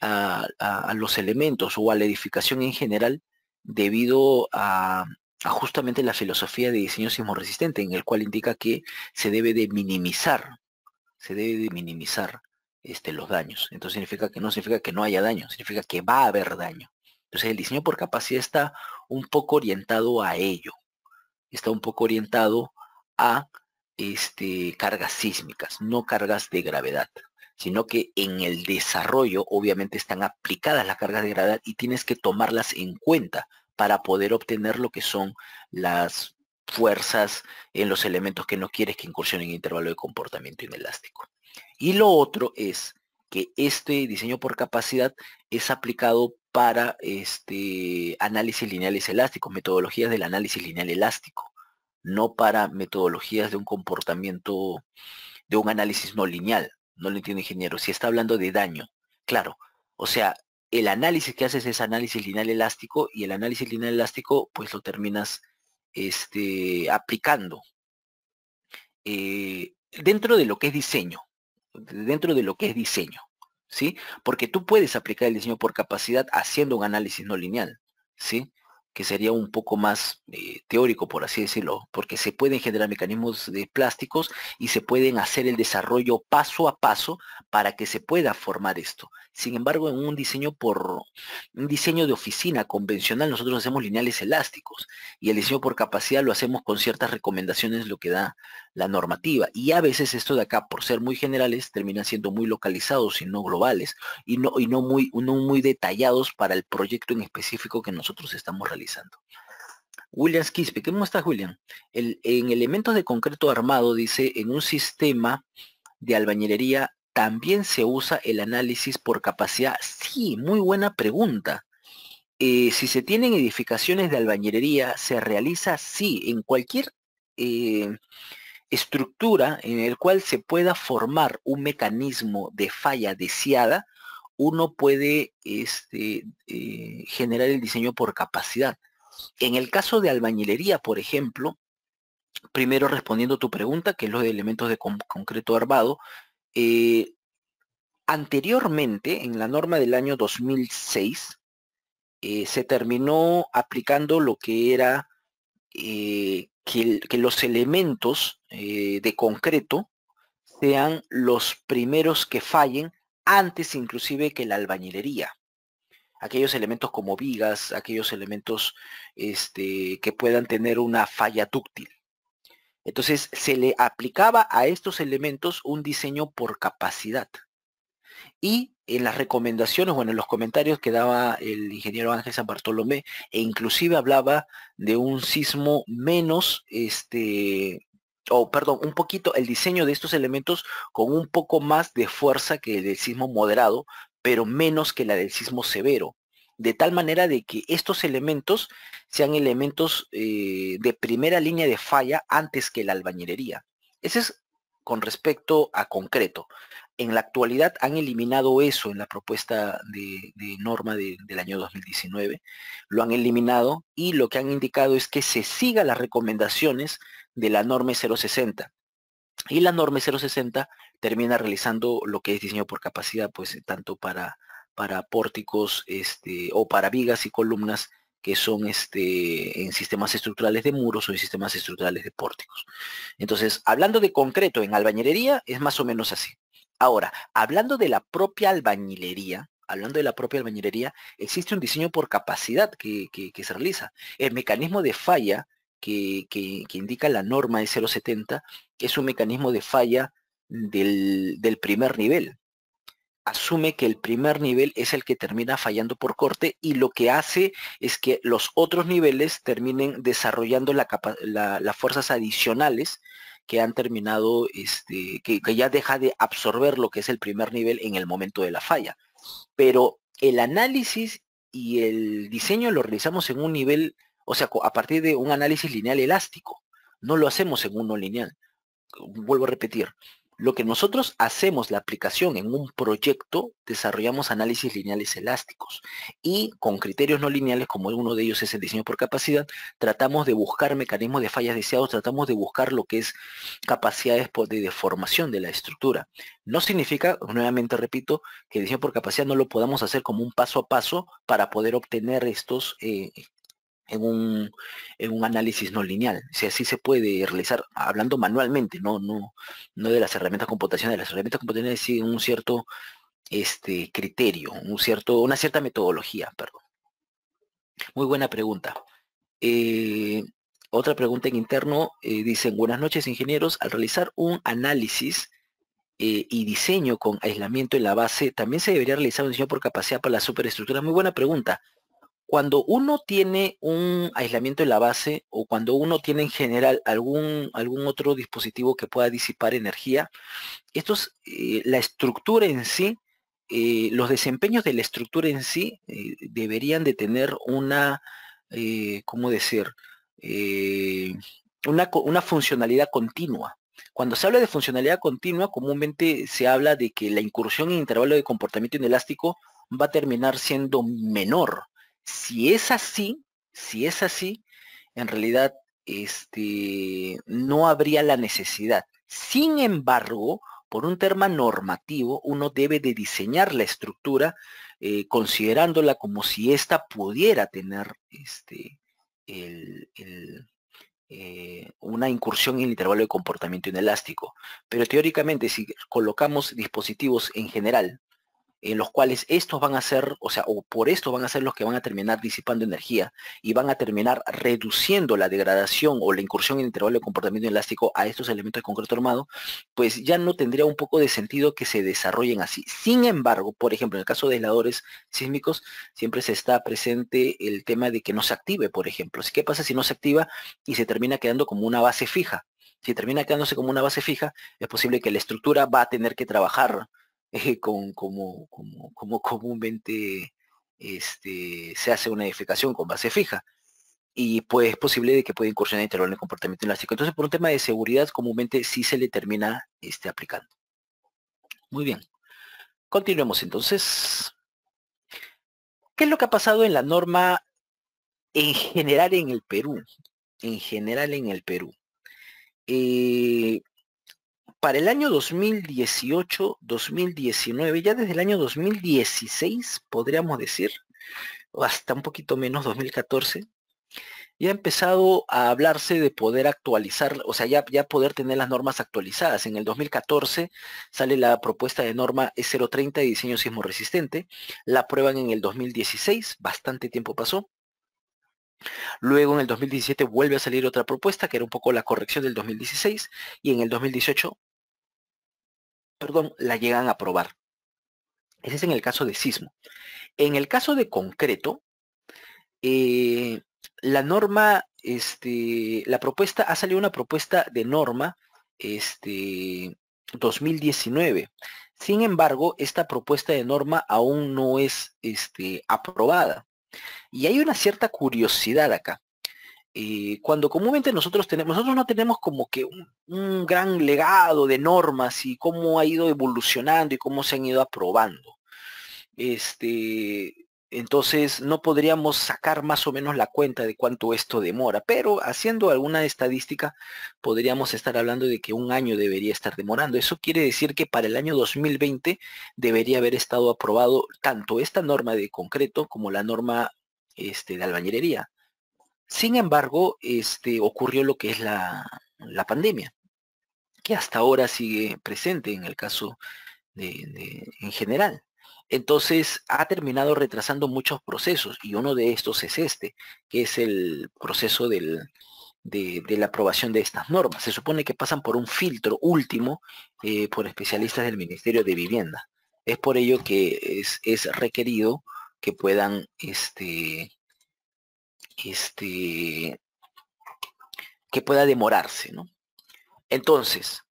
a, los elementos o a la edificación en general debido a, justamente la filosofía de diseño resistente en el cual indica que se debe de minimizar, se debe de minimizar este, los daños. Entonces significa que no significa que no haya daño, significa que va a haber daño. Entonces el diseño por capacidad está un poco orientado a ello, está un poco orientado a este, cargas sísmicas, no cargas de gravedad sino que en el desarrollo obviamente están aplicadas las cargas de gravedad y tienes que tomarlas en cuenta para poder obtener lo que son las fuerzas en los elementos que no quieres que incursionen en intervalo de comportamiento inelástico. Y lo otro es que este diseño por capacidad es aplicado para este análisis lineales elásticos, metodologías del análisis lineal elástico, no para metodologías de un comportamiento, de un análisis no lineal, no lo entiendo ingeniero, si está hablando de daño, claro, o sea, el análisis que haces es análisis lineal elástico y el análisis lineal elástico pues lo terminas este, aplicando eh, dentro de lo que es diseño, dentro de lo que es diseño, ¿sí? Porque tú puedes aplicar el diseño por capacidad haciendo un análisis no lineal, ¿sí? que sería un poco más eh, teórico, por así decirlo, porque se pueden generar mecanismos de plásticos y se pueden hacer el desarrollo paso a paso para que se pueda formar esto. Sin embargo, en un diseño por un diseño de oficina convencional, nosotros hacemos lineales elásticos y el diseño por capacidad lo hacemos con ciertas recomendaciones, lo que da la normativa. Y a veces esto de acá, por ser muy generales, terminan siendo muy localizados y no globales y no, y no, muy, uno muy detallados para el proyecto en específico que nosotros estamos realizando. William Quispe, ¿cómo estás, William? El, en elementos de concreto armado, dice, en un sistema de albañilería también se usa el análisis por capacidad. Sí, muy buena pregunta. Eh, si se tienen edificaciones de albañilería, se realiza, sí, en cualquier eh, estructura en el cual se pueda formar un mecanismo de falla deseada, uno puede este, eh, generar el diseño por capacidad. En el caso de albañilería, por ejemplo, primero respondiendo tu pregunta, que es lo de elementos de concreto armado, eh, anteriormente, en la norma del año 2006, eh, se terminó aplicando lo que era que, los elementos eh, de concreto sean los primeros que fallen antes inclusive que la albañilería. Aquellos elementos como vigas, aquellos elementos este, que puedan tener una falla dúctil. Entonces se le aplicaba a estos elementos un diseño por capacidad. Y en las recomendaciones, bueno, en los comentarios que daba el ingeniero Ángel San Bartolomé, e inclusive hablaba de un sismo menos, este, o perdón, un poquito, el diseño de estos elementos con un poco más de fuerza que el del sismo moderado, pero menos que la del sismo severo. De tal manera de que estos elementos sean elementos eh, de primera línea de falla antes que la albañilería. Ese es con respecto a concreto en la actualidad han eliminado eso en la propuesta de, norma del año 2019, lo han eliminado y lo que han indicado es que se siga las recomendaciones de la norma 060. Y la norma 060 termina realizando lo que es diseño por capacidad, pues eh, tanto para, para pórticos este, o para vigas y columnas que son este, en sistemas estructurales de muros o en sistemas estructurales de pórticos. Entonces, hablando de concreto en albañilería, es más o menos así. Ahora, hablando de la propia albañilería, hablando de la propia albañilería, existe un diseño por capacidad que, se realiza. El mecanismo de falla que, indica la norma de 070 es un mecanismo de falla del, primer nivel. Asume que el primer nivel es el que termina fallando por corte y lo que hace es que los otros niveles terminen desarrollando las fuerzas adicionales que han terminado, este, que, que ya deja de absorber lo que es el primer nivel en el momento de la falla. Pero el análisis y el diseño lo realizamos en un nivel, o sea, a partir de un análisis lineal elástico. No lo hacemos en uno lineal. Vuelvo a repetir, lo que nosotros hacemos la aplicación en un proyecto, desarrollamos análisis lineales elásticos y con criterios no lineales, como uno de ellos es el diseño por capacidad, tratamos de buscar mecanismos de fallas deseados, tratamos de buscar lo que es capacidades de deformación de la estructura. No significa, nuevamente repito, que el diseño por capacidad no lo podamos hacer como un paso a paso para poder obtener estos eh, en un, análisis no lineal. Si así se puede realizar, hablando manualmente, no, no, no de las herramientas computacionales. Las herramientas computacionales siguen un cierto este, criterio, un cierto, una cierta metodología, perdón. Muy buena pregunta. Eh, otra pregunta en interno, eh, dicen, buenas noches ingenieros, al realizar un análisis eh, y diseño con aislamiento en la base, ¿también se debería realizar un diseño por capacidad para la superestructura? Muy buena pregunta cuando uno tiene un aislamiento en la base o cuando uno tiene en general algún, algún otro dispositivo que pueda disipar energía, eh, la estructura en sí, eh, los desempeños de la estructura en sí eh, deberían de tener una, ¿cómo decir? Una, una funcionalidad continua. Cuando se habla de funcionalidad continua, comúnmente se habla de que la incursión en intervalo de comportamiento inelástico va a terminar siendo menor si es así, si es así, en realidad este, no habría la necesidad. Sin embargo, por un tema normativo, uno debe de diseñar la estructura eh, considerándola como si ésta pudiera tener este, eh, una incursión en el intervalo de comportamiento inelástico. Pero teóricamente, si colocamos dispositivos en general en los cuales estos van a ser, o sea, o por esto van a ser los que van a terminar disipando energía y van a terminar reduciendo la degradación o la incursión en intervalo de comportamiento elástico a estos elementos de concreto armado, pues ya no tendría un poco de sentido que se desarrollen así. Sin embargo, por ejemplo, en el caso de aisladores sísmicos, siempre se está presente el tema de que no se active, por ejemplo. ¿Qué pasa si no se activa y se termina quedando como una base fija? Si termina quedándose como una base fija, es posible que la estructura va a tener que trabajar como, comúnmente este, se hace una edificación con base fija. Y pues es posible de que pueda incursionar en el comportamiento elástico. Entonces, por un tema de seguridad, comúnmente sí se le termina este, aplicando. Muy bien. Continuemos entonces. ¿Qué es lo que ha pasado en la norma en general en el Perú? En general en el Perú. Eh, para el año 2018-2019, ya desde el año 2016, podríamos decir, o hasta un poquito menos, 2014, ya ha empezado a hablarse de poder actualizar, o sea, ya, ya poder tener las normas actualizadas. En el 2014 sale la propuesta de norma E030 de diseño sismo resistente, la aprueban en el 2016, bastante tiempo pasó. Luego en el 2017 vuelve a salir otra propuesta que era un poco la corrección del 2016 y en el 2018 perdón, la llegan a aprobar. Ese es en el caso de sismo. En el caso de concreto, eh, la norma, este, la propuesta, ha salido una propuesta de norma, este, 2019. Sin embargo, esta propuesta de norma aún no es este, aprobada. Y hay una cierta curiosidad acá. Eh, cuando comúnmente nosotros tenemos, nosotros no tenemos como que un, gran legado de normas y cómo ha ido evolucionando y cómo se han ido aprobando. Este, entonces no podríamos sacar más o menos la cuenta de cuánto esto demora, pero haciendo alguna estadística podríamos estar hablando de que un año debería estar demorando. Eso quiere decir que para el año 2020 debería haber estado aprobado tanto esta norma de concreto como la norma este, de albañilería. Sin embargo, este, ocurrió lo que es la, pandemia, que hasta ahora sigue presente en el caso de, en general. Entonces ha terminado retrasando muchos procesos y uno de estos es este, que es el proceso de, la aprobación de estas normas. Se supone que pasan por un filtro último eh, por especialistas del Ministerio de Vivienda. Es por ello que es, requerido que puedan este, este, que pueda demorarse, ¿no? Entonces,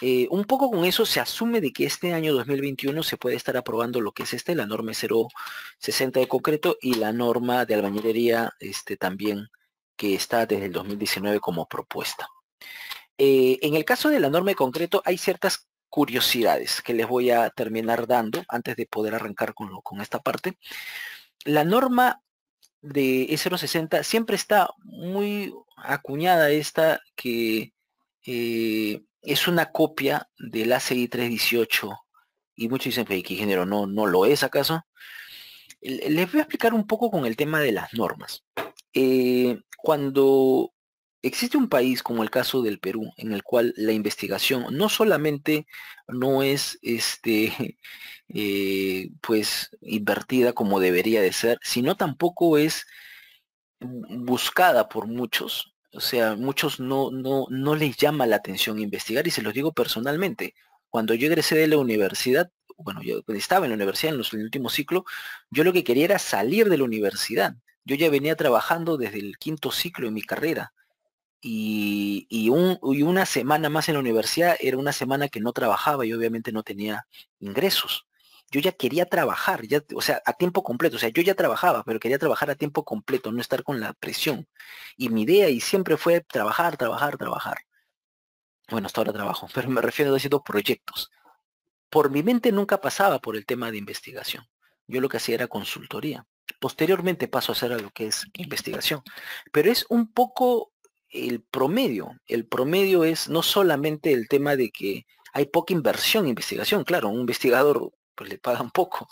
eh, un poco con eso se asume de que este año 2021 se puede estar aprobando lo que es este, la norma 060 de concreto y la norma de albañilería este, también que está desde el 2019 como propuesta. Eh, en el caso de la norma de concreto hay ciertas curiosidades que les voy a terminar dando antes de poder arrancar con, con esta parte. La norma de E060 siempre está muy acuñada esta que eh, es una copia del ACI 318 y muchos dicen, pues, ¿qué género no, no lo es acaso? Les voy a explicar un poco con el tema de las normas. Eh, cuando Existe un país como el caso del Perú, en el cual la investigación no solamente no es este, eh, pues, invertida como debería de ser, sino tampoco es buscada por muchos. O sea, muchos no, no, les llama la atención investigar, y se los digo personalmente. Cuando yo egresé de la universidad, bueno, yo estaba en la universidad en, en el último ciclo, yo lo que quería era salir de la universidad. Yo ya venía trabajando desde el quinto ciclo en mi carrera y, una semana más en la universidad era una semana que no trabajaba y obviamente no tenía ingresos. Yo ya quería trabajar, ya, o sea, a tiempo completo. O sea, yo ya trabajaba, pero quería trabajar a tiempo completo, no estar con la presión. Y mi idea y siempre fue trabajar, trabajar, trabajar. Bueno, hasta ahora trabajo, pero me refiero a dos proyectos. Por mi mente nunca pasaba por el tema de investigación. Yo lo que hacía era consultoría. Posteriormente paso a hacer a lo que es investigación. Pero es un poco el promedio. El promedio es no solamente el tema de que hay poca inversión en investigación, claro, un investigador pues le pagan poco,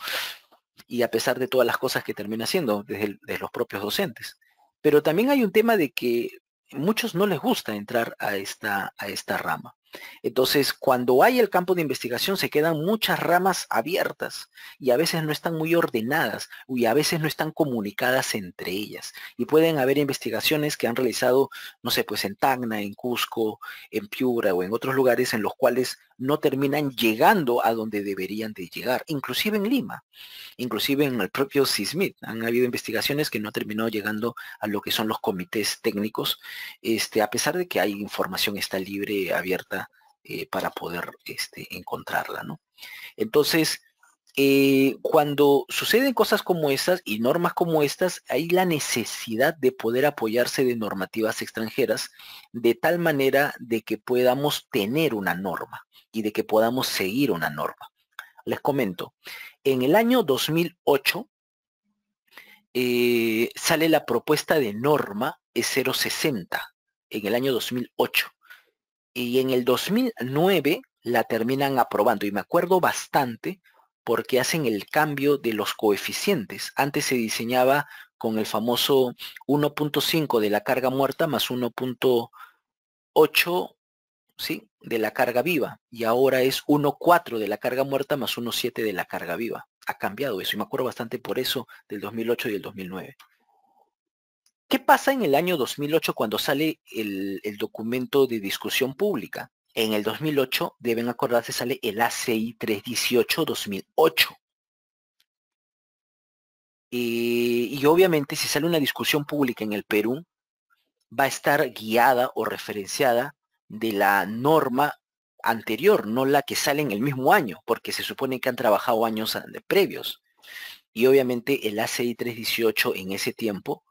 y a pesar de todas las cosas que termina haciendo desde, los propios docentes. Pero también hay un tema de que muchos no les gusta entrar a esta, a esta rama. Entonces, cuando hay el campo de investigación, se quedan muchas ramas abiertas y a veces no están muy ordenadas y a veces no están comunicadas entre ellas. Y pueden haber investigaciones que han realizado, no sé, pues en Tacna, en Cusco, en Piura o en otros lugares en los cuales no terminan llegando a donde deberían de llegar, inclusive en Lima, inclusive en el propio CISMIT. Han habido investigaciones que no han terminado llegando a lo que son los comités técnicos, este, a pesar de que hay información está libre, abierta, eh, para poder este, encontrarla, Entonces, eh, cuando suceden cosas como estas y normas como estas, hay la necesidad de poder apoyarse de normativas extranjeras de tal manera de que podamos tener una norma y de que podamos seguir una norma. Les comento, en el año 2008 eh, sale la propuesta de norma E060, en el año 2008. Y en el 2009 la terminan aprobando. Y me acuerdo bastante porque hacen el cambio de los coeficientes. Antes se diseñaba con el famoso 1.5 de la carga muerta más 1.8 de la carga viva y ahora es 1,4 de la carga muerta más 1,7 de la carga viva. Ha cambiado eso y me acuerdo bastante por eso del 2008 y el 2009. ¿Qué pasa en el año 2008 cuando sale el, documento de discusión pública? En el 2008, deben acordarse, sale el ACI 318-2008. Eh, y obviamente si sale una discusión pública en el Perú, va a estar guiada o referenciada de la norma anterior, no la que sale en el mismo año, porque se supone que han trabajado años previos. Y obviamente el ACI 318 en ese tiempo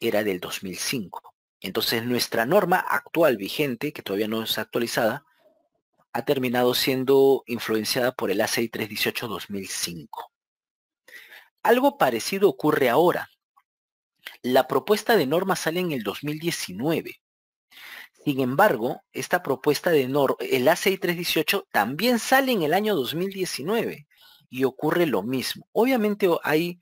era del 2005. Entonces nuestra norma actual vigente, que todavía no es actualizada, ha terminado siendo influenciada por el ACI 318-2005. Algo parecido ocurre ahora. La propuesta de norma sale en el 2019. Sin embargo, esta propuesta de norma, el ACI 318, también sale en el año 2019 y ocurre lo mismo. Obviamente hay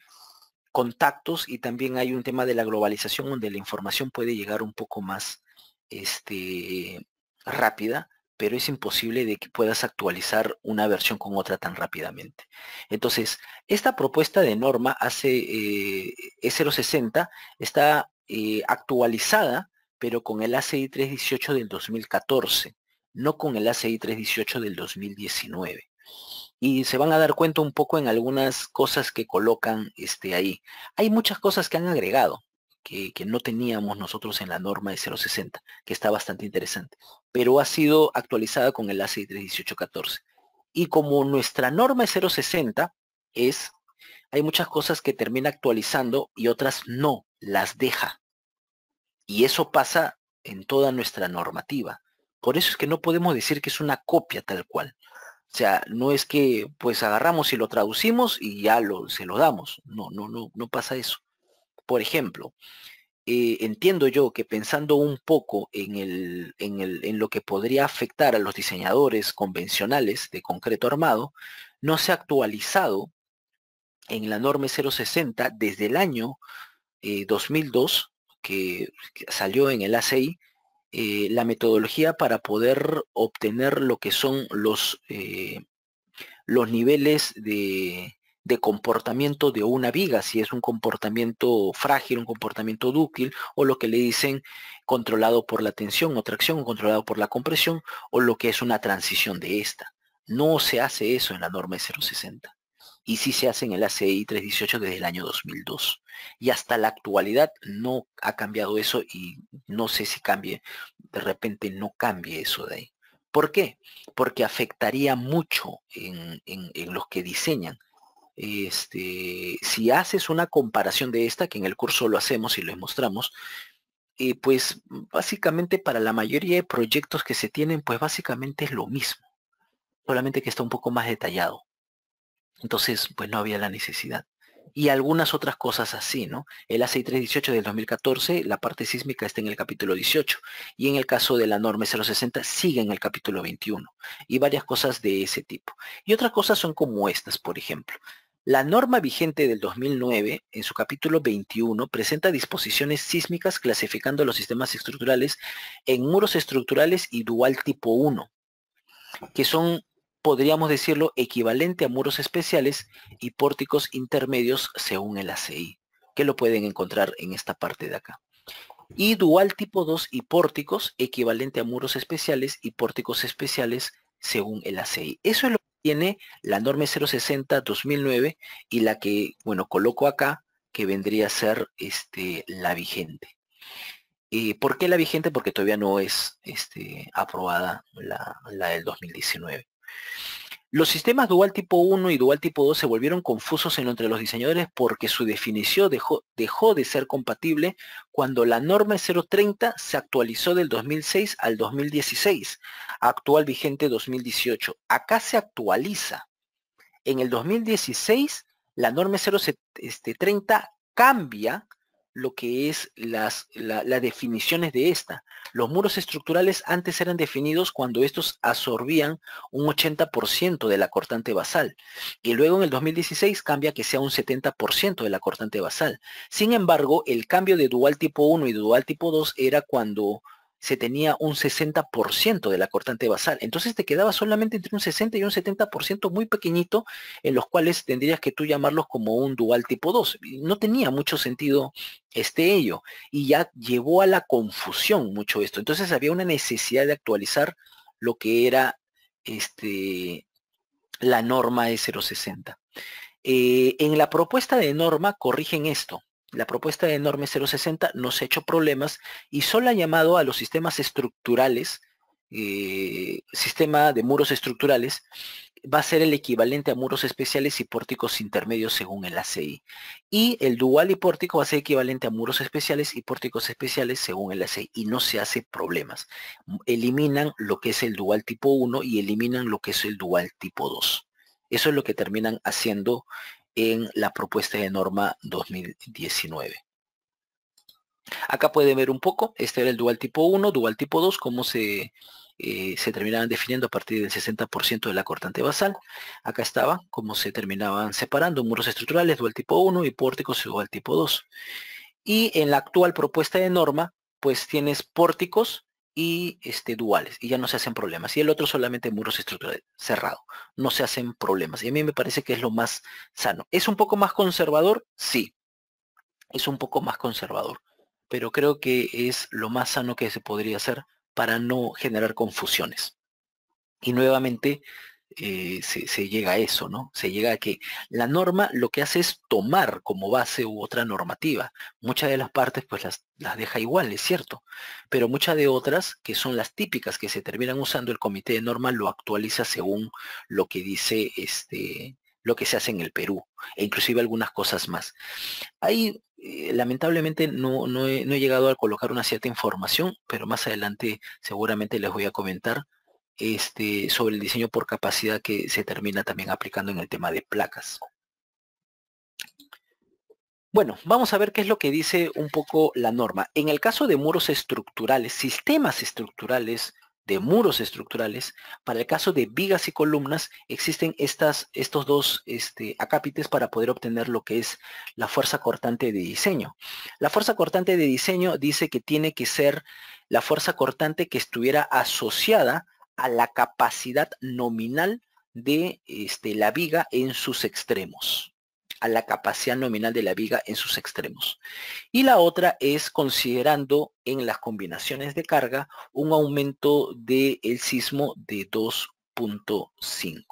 contactos y también hay un tema de la globalización donde la información puede llegar un poco más este, rápida, pero es imposible de que puedas actualizar una versión con otra tan rápidamente. Entonces, esta propuesta de norma hace 060 eh, e está eh, actualizada pero con el ACI 318 del 2014, no con el ACI 318 del 2019. Y se van a dar cuenta un poco en algunas cosas que colocan este, ahí. Hay muchas cosas que han agregado, que, que, no teníamos nosotros en la norma de 060, que está bastante interesante, pero ha sido actualizada con el ACI 31814. Y como nuestra norma de 060 es, hay muchas cosas que termina actualizando y otras no, las deja. Y eso pasa en toda nuestra normativa. Por eso es que no podemos decir que es una copia tal cual. O sea, no es que pues agarramos y lo traducimos y ya lo, se lo damos. No, no, no, no pasa eso. Por ejemplo, eh, entiendo yo que pensando un poco en, el, en, lo que podría afectar a los diseñadores convencionales de concreto armado, no se ha actualizado en la norma 060 desde el año 2002 eh, que salió en el ACI, eh, la metodología para poder obtener lo que son los, eh, los niveles de, de, comportamiento de una viga, si es un comportamiento frágil, un comportamiento dúctil, o lo que le dicen controlado por la tensión o tracción, controlado por la compresión, o lo que es una transición de esta. No se hace eso en la norma 060 y sí se hace en el ACI 318 desde el año 2002. Y hasta la actualidad no ha cambiado eso y no sé si cambie, de repente no cambie eso de ahí. ¿Por qué? Porque afectaría mucho en, los que diseñan. Este, si haces una comparación de esta, que en el curso lo hacemos y lo mostramos, eh, pues básicamente para la mayoría de proyectos que se tienen, pues básicamente es lo mismo, solamente que está un poco más detallado. Entonces, pues no había la necesidad. Y algunas otras cosas así, ¿no? El ACI 318 del 2014, la parte sísmica está en el capítulo 18. Y en el caso de la norma 060, sigue en el capítulo 21. Y varias cosas de ese tipo. Y otras cosas son como estas, por ejemplo. La norma vigente del 2009, en su capítulo 21, presenta disposiciones sísmicas clasificando los sistemas estructurales en muros estructurales y dual tipo 1, que son podríamos decirlo equivalente a muros especiales y pórticos intermedios según el ACI, que lo pueden encontrar en esta parte de acá. Y dual tipo 2 y pórticos equivalente a muros especiales y pórticos especiales según el ACI. Eso es lo que tiene la norma 060-2009 y la que, bueno, coloco acá, que vendría a ser este, la vigente. ¿Por qué la vigente? Porque todavía no es este, aprobada la del 2019. Los sistemas dual tipo 1 y dual tipo 2 se volvieron confusos entre los diseñadores porque su definición dejó, de ser compatible cuando la norma 030 se actualizó del 2006 al 2016, actual vigente 2018. Acá se actualiza. En el 2016, la norma 030 este, cambia lo que es las definiciones de esta. Los muros estructurales antes eran definidos cuando estos absorbían un 80% de la cortante basal y luego en el 2016 cambia que sea un 70% de la cortante basal. Sin embargo, el cambio de dual tipo 1 y dual tipo 2 era cuando se tenía un 60% de la cortante basal. Entonces te quedaba solamente entre un 60 y un 70% muy pequeñito, en los cuales tendrías que tú llamarlos como un dual tipo 2. No tenía mucho sentido este ello y ya llevó a la confusión mucho esto. Entonces había una necesidad de actualizar lo que era este, la norma E060. Eh, en la propuesta de norma corrigen esto la propuesta de norma 060 nos ha hecho problemas y solo ha llamado a los sistemas estructurales, eh, sistema de muros estructurales, va a ser el equivalente a muros especiales y pórticos intermedios según el ACI. Y el dual y pórtico va a ser equivalente a muros especiales y pórticos especiales según el ACI. Y no se hace problemas. Eliminan lo que es el dual tipo 1 y eliminan lo que es el dual tipo 2. Eso es lo que terminan haciendo en la propuesta de norma 2019. Acá pueden ver un poco, este era el dual tipo 1, dual tipo 2, cómo se, eh, se terminaban definiendo a partir del 60% de la cortante basal. Acá estaba cómo se terminaban separando muros estructurales, dual tipo 1 y pórticos dual tipo 2. Y en la actual propuesta de norma, pues tienes pórticos y este, duales y ya no se hacen problemas. Y el otro solamente muros estructurales, cerrado. No se hacen problemas. Y a mí me parece que es lo más sano. ¿Es un poco más conservador? Sí. Es un poco más conservador. Pero creo que es lo más sano que se podría hacer para no generar confusiones. Y nuevamente eh, se, llega a eso, ¿no? Se llega a que la norma lo que hace es tomar como base u otra normativa. Muchas de las partes pues las, deja igual, es cierto, pero muchas de otras, que son las típicas que se terminan usando, el comité de norma lo actualiza según lo que dice este, lo que se hace en el Perú, e inclusive algunas cosas más. Ahí, eh, lamentablemente, no, he, llegado a colocar una cierta información, pero más adelante seguramente les voy a comentar este, sobre el diseño por capacidad que se termina también aplicando en el tema de placas. Bueno, vamos a ver qué es lo que dice un poco la norma. En el caso de muros estructurales, sistemas estructurales, de muros estructurales, para el caso de vigas y columnas, existen estas, estos dos este, acápites para poder obtener lo que es la fuerza cortante de diseño. La fuerza cortante de diseño dice que tiene que ser la fuerza cortante que estuviera asociada a la capacidad nominal de este, la viga en sus extremos, a la capacidad nominal de la viga en sus extremos. Y la otra es considerando en las combinaciones de carga un aumento del sismo de 2.5.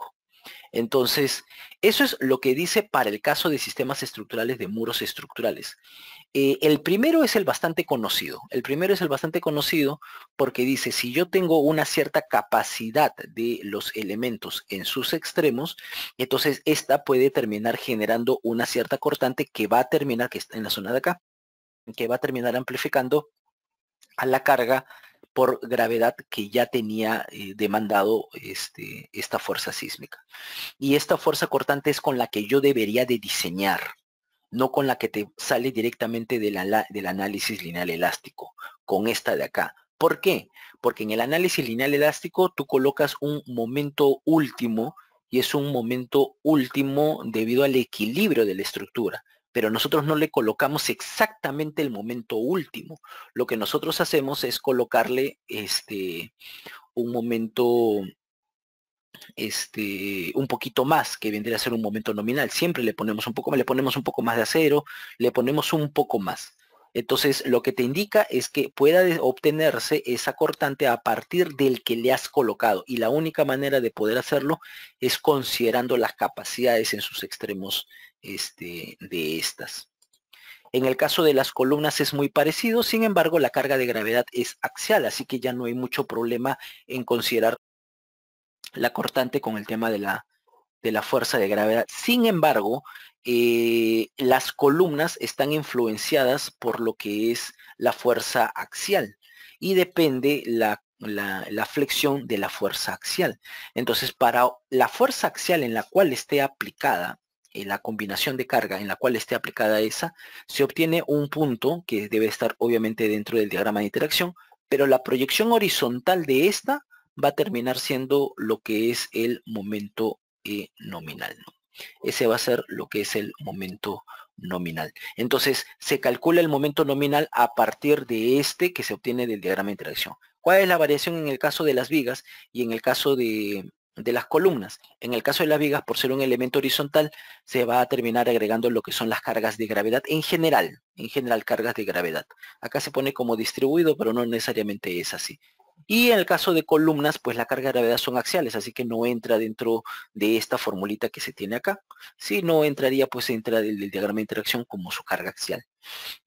Entonces, eso es lo que dice para el caso de sistemas estructurales de muros estructurales. Eh, el primero es el bastante conocido. El primero es el bastante conocido porque dice, si yo tengo una cierta capacidad de los elementos en sus extremos, entonces esta puede terminar generando una cierta cortante que va a terminar, que está en la zona de acá, que va a terminar amplificando a la carga por gravedad que ya tenía eh, demandado este, esta fuerza sísmica. Y esta fuerza cortante es con la que yo debería de diseñar no con la que te sale directamente del análisis lineal elástico, con esta de acá. ¿Por qué? Porque en el análisis lineal elástico tú colocas un momento último y es un momento último debido al equilibrio de la estructura. Pero nosotros no le colocamos exactamente el momento último. Lo que nosotros hacemos es colocarle este, un momento este, un poquito más, que vendría a ser un momento nominal. Siempre le ponemos un poco más, le ponemos un poco más de acero, le ponemos un poco más. Entonces, lo que te indica es que pueda obtenerse esa cortante a partir del que le has colocado. Y la única manera de poder hacerlo es considerando las capacidades en sus extremos este, de estas. En el caso de las columnas es muy parecido, sin embargo, la carga de gravedad es axial, así que ya no hay mucho problema en considerar la cortante con el tema de la, de la fuerza de gravedad. Sin embargo, eh, las columnas están influenciadas por lo que es la fuerza axial y depende la, la, flexión de la fuerza axial. Entonces, para la fuerza axial en la cual esté aplicada, en la combinación de carga en la cual esté aplicada esa, se obtiene un punto que debe estar obviamente dentro del diagrama de interacción, pero la proyección horizontal de esta va a terminar siendo lo que es el momento eh, nominal. Ese va a ser lo que es el momento nominal. Entonces, se calcula el momento nominal a partir de este que se obtiene del diagrama de interacción. ¿Cuál es la variación en el caso de las vigas y en el caso de las columnas. En el caso de las vigas, por ser un elemento horizontal, se va a terminar agregando lo que son las cargas de gravedad en general, en general cargas de gravedad. Acá se pone como distribuido, pero no necesariamente es así. Y en el caso de columnas, pues la carga de gravedad son axiales, así que no entra dentro de esta formulita que se tiene acá. Si no entraría, pues entra del, diagrama de interacción como su carga axial.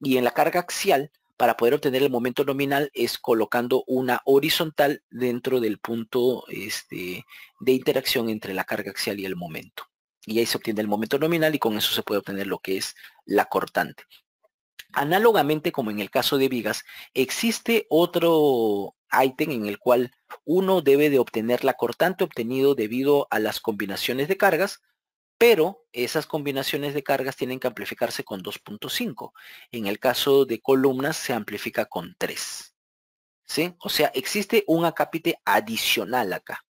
Y en la carga axial, para poder obtener el momento nominal, es colocando una horizontal dentro del punto este, de interacción entre la carga axial y el momento. Y ahí se obtiene el momento nominal y con eso se puede obtener lo que es la cortante. Análogamente, como en el caso de vigas, existe otro, ítem en el cual uno debe de obtener la cortante obtenido debido a las combinaciones de cargas, pero esas combinaciones de cargas tienen que amplificarse con 2.5. En el caso de columnas se amplifica con 3. ¿Sí? O sea, existe un acápite adicional acá.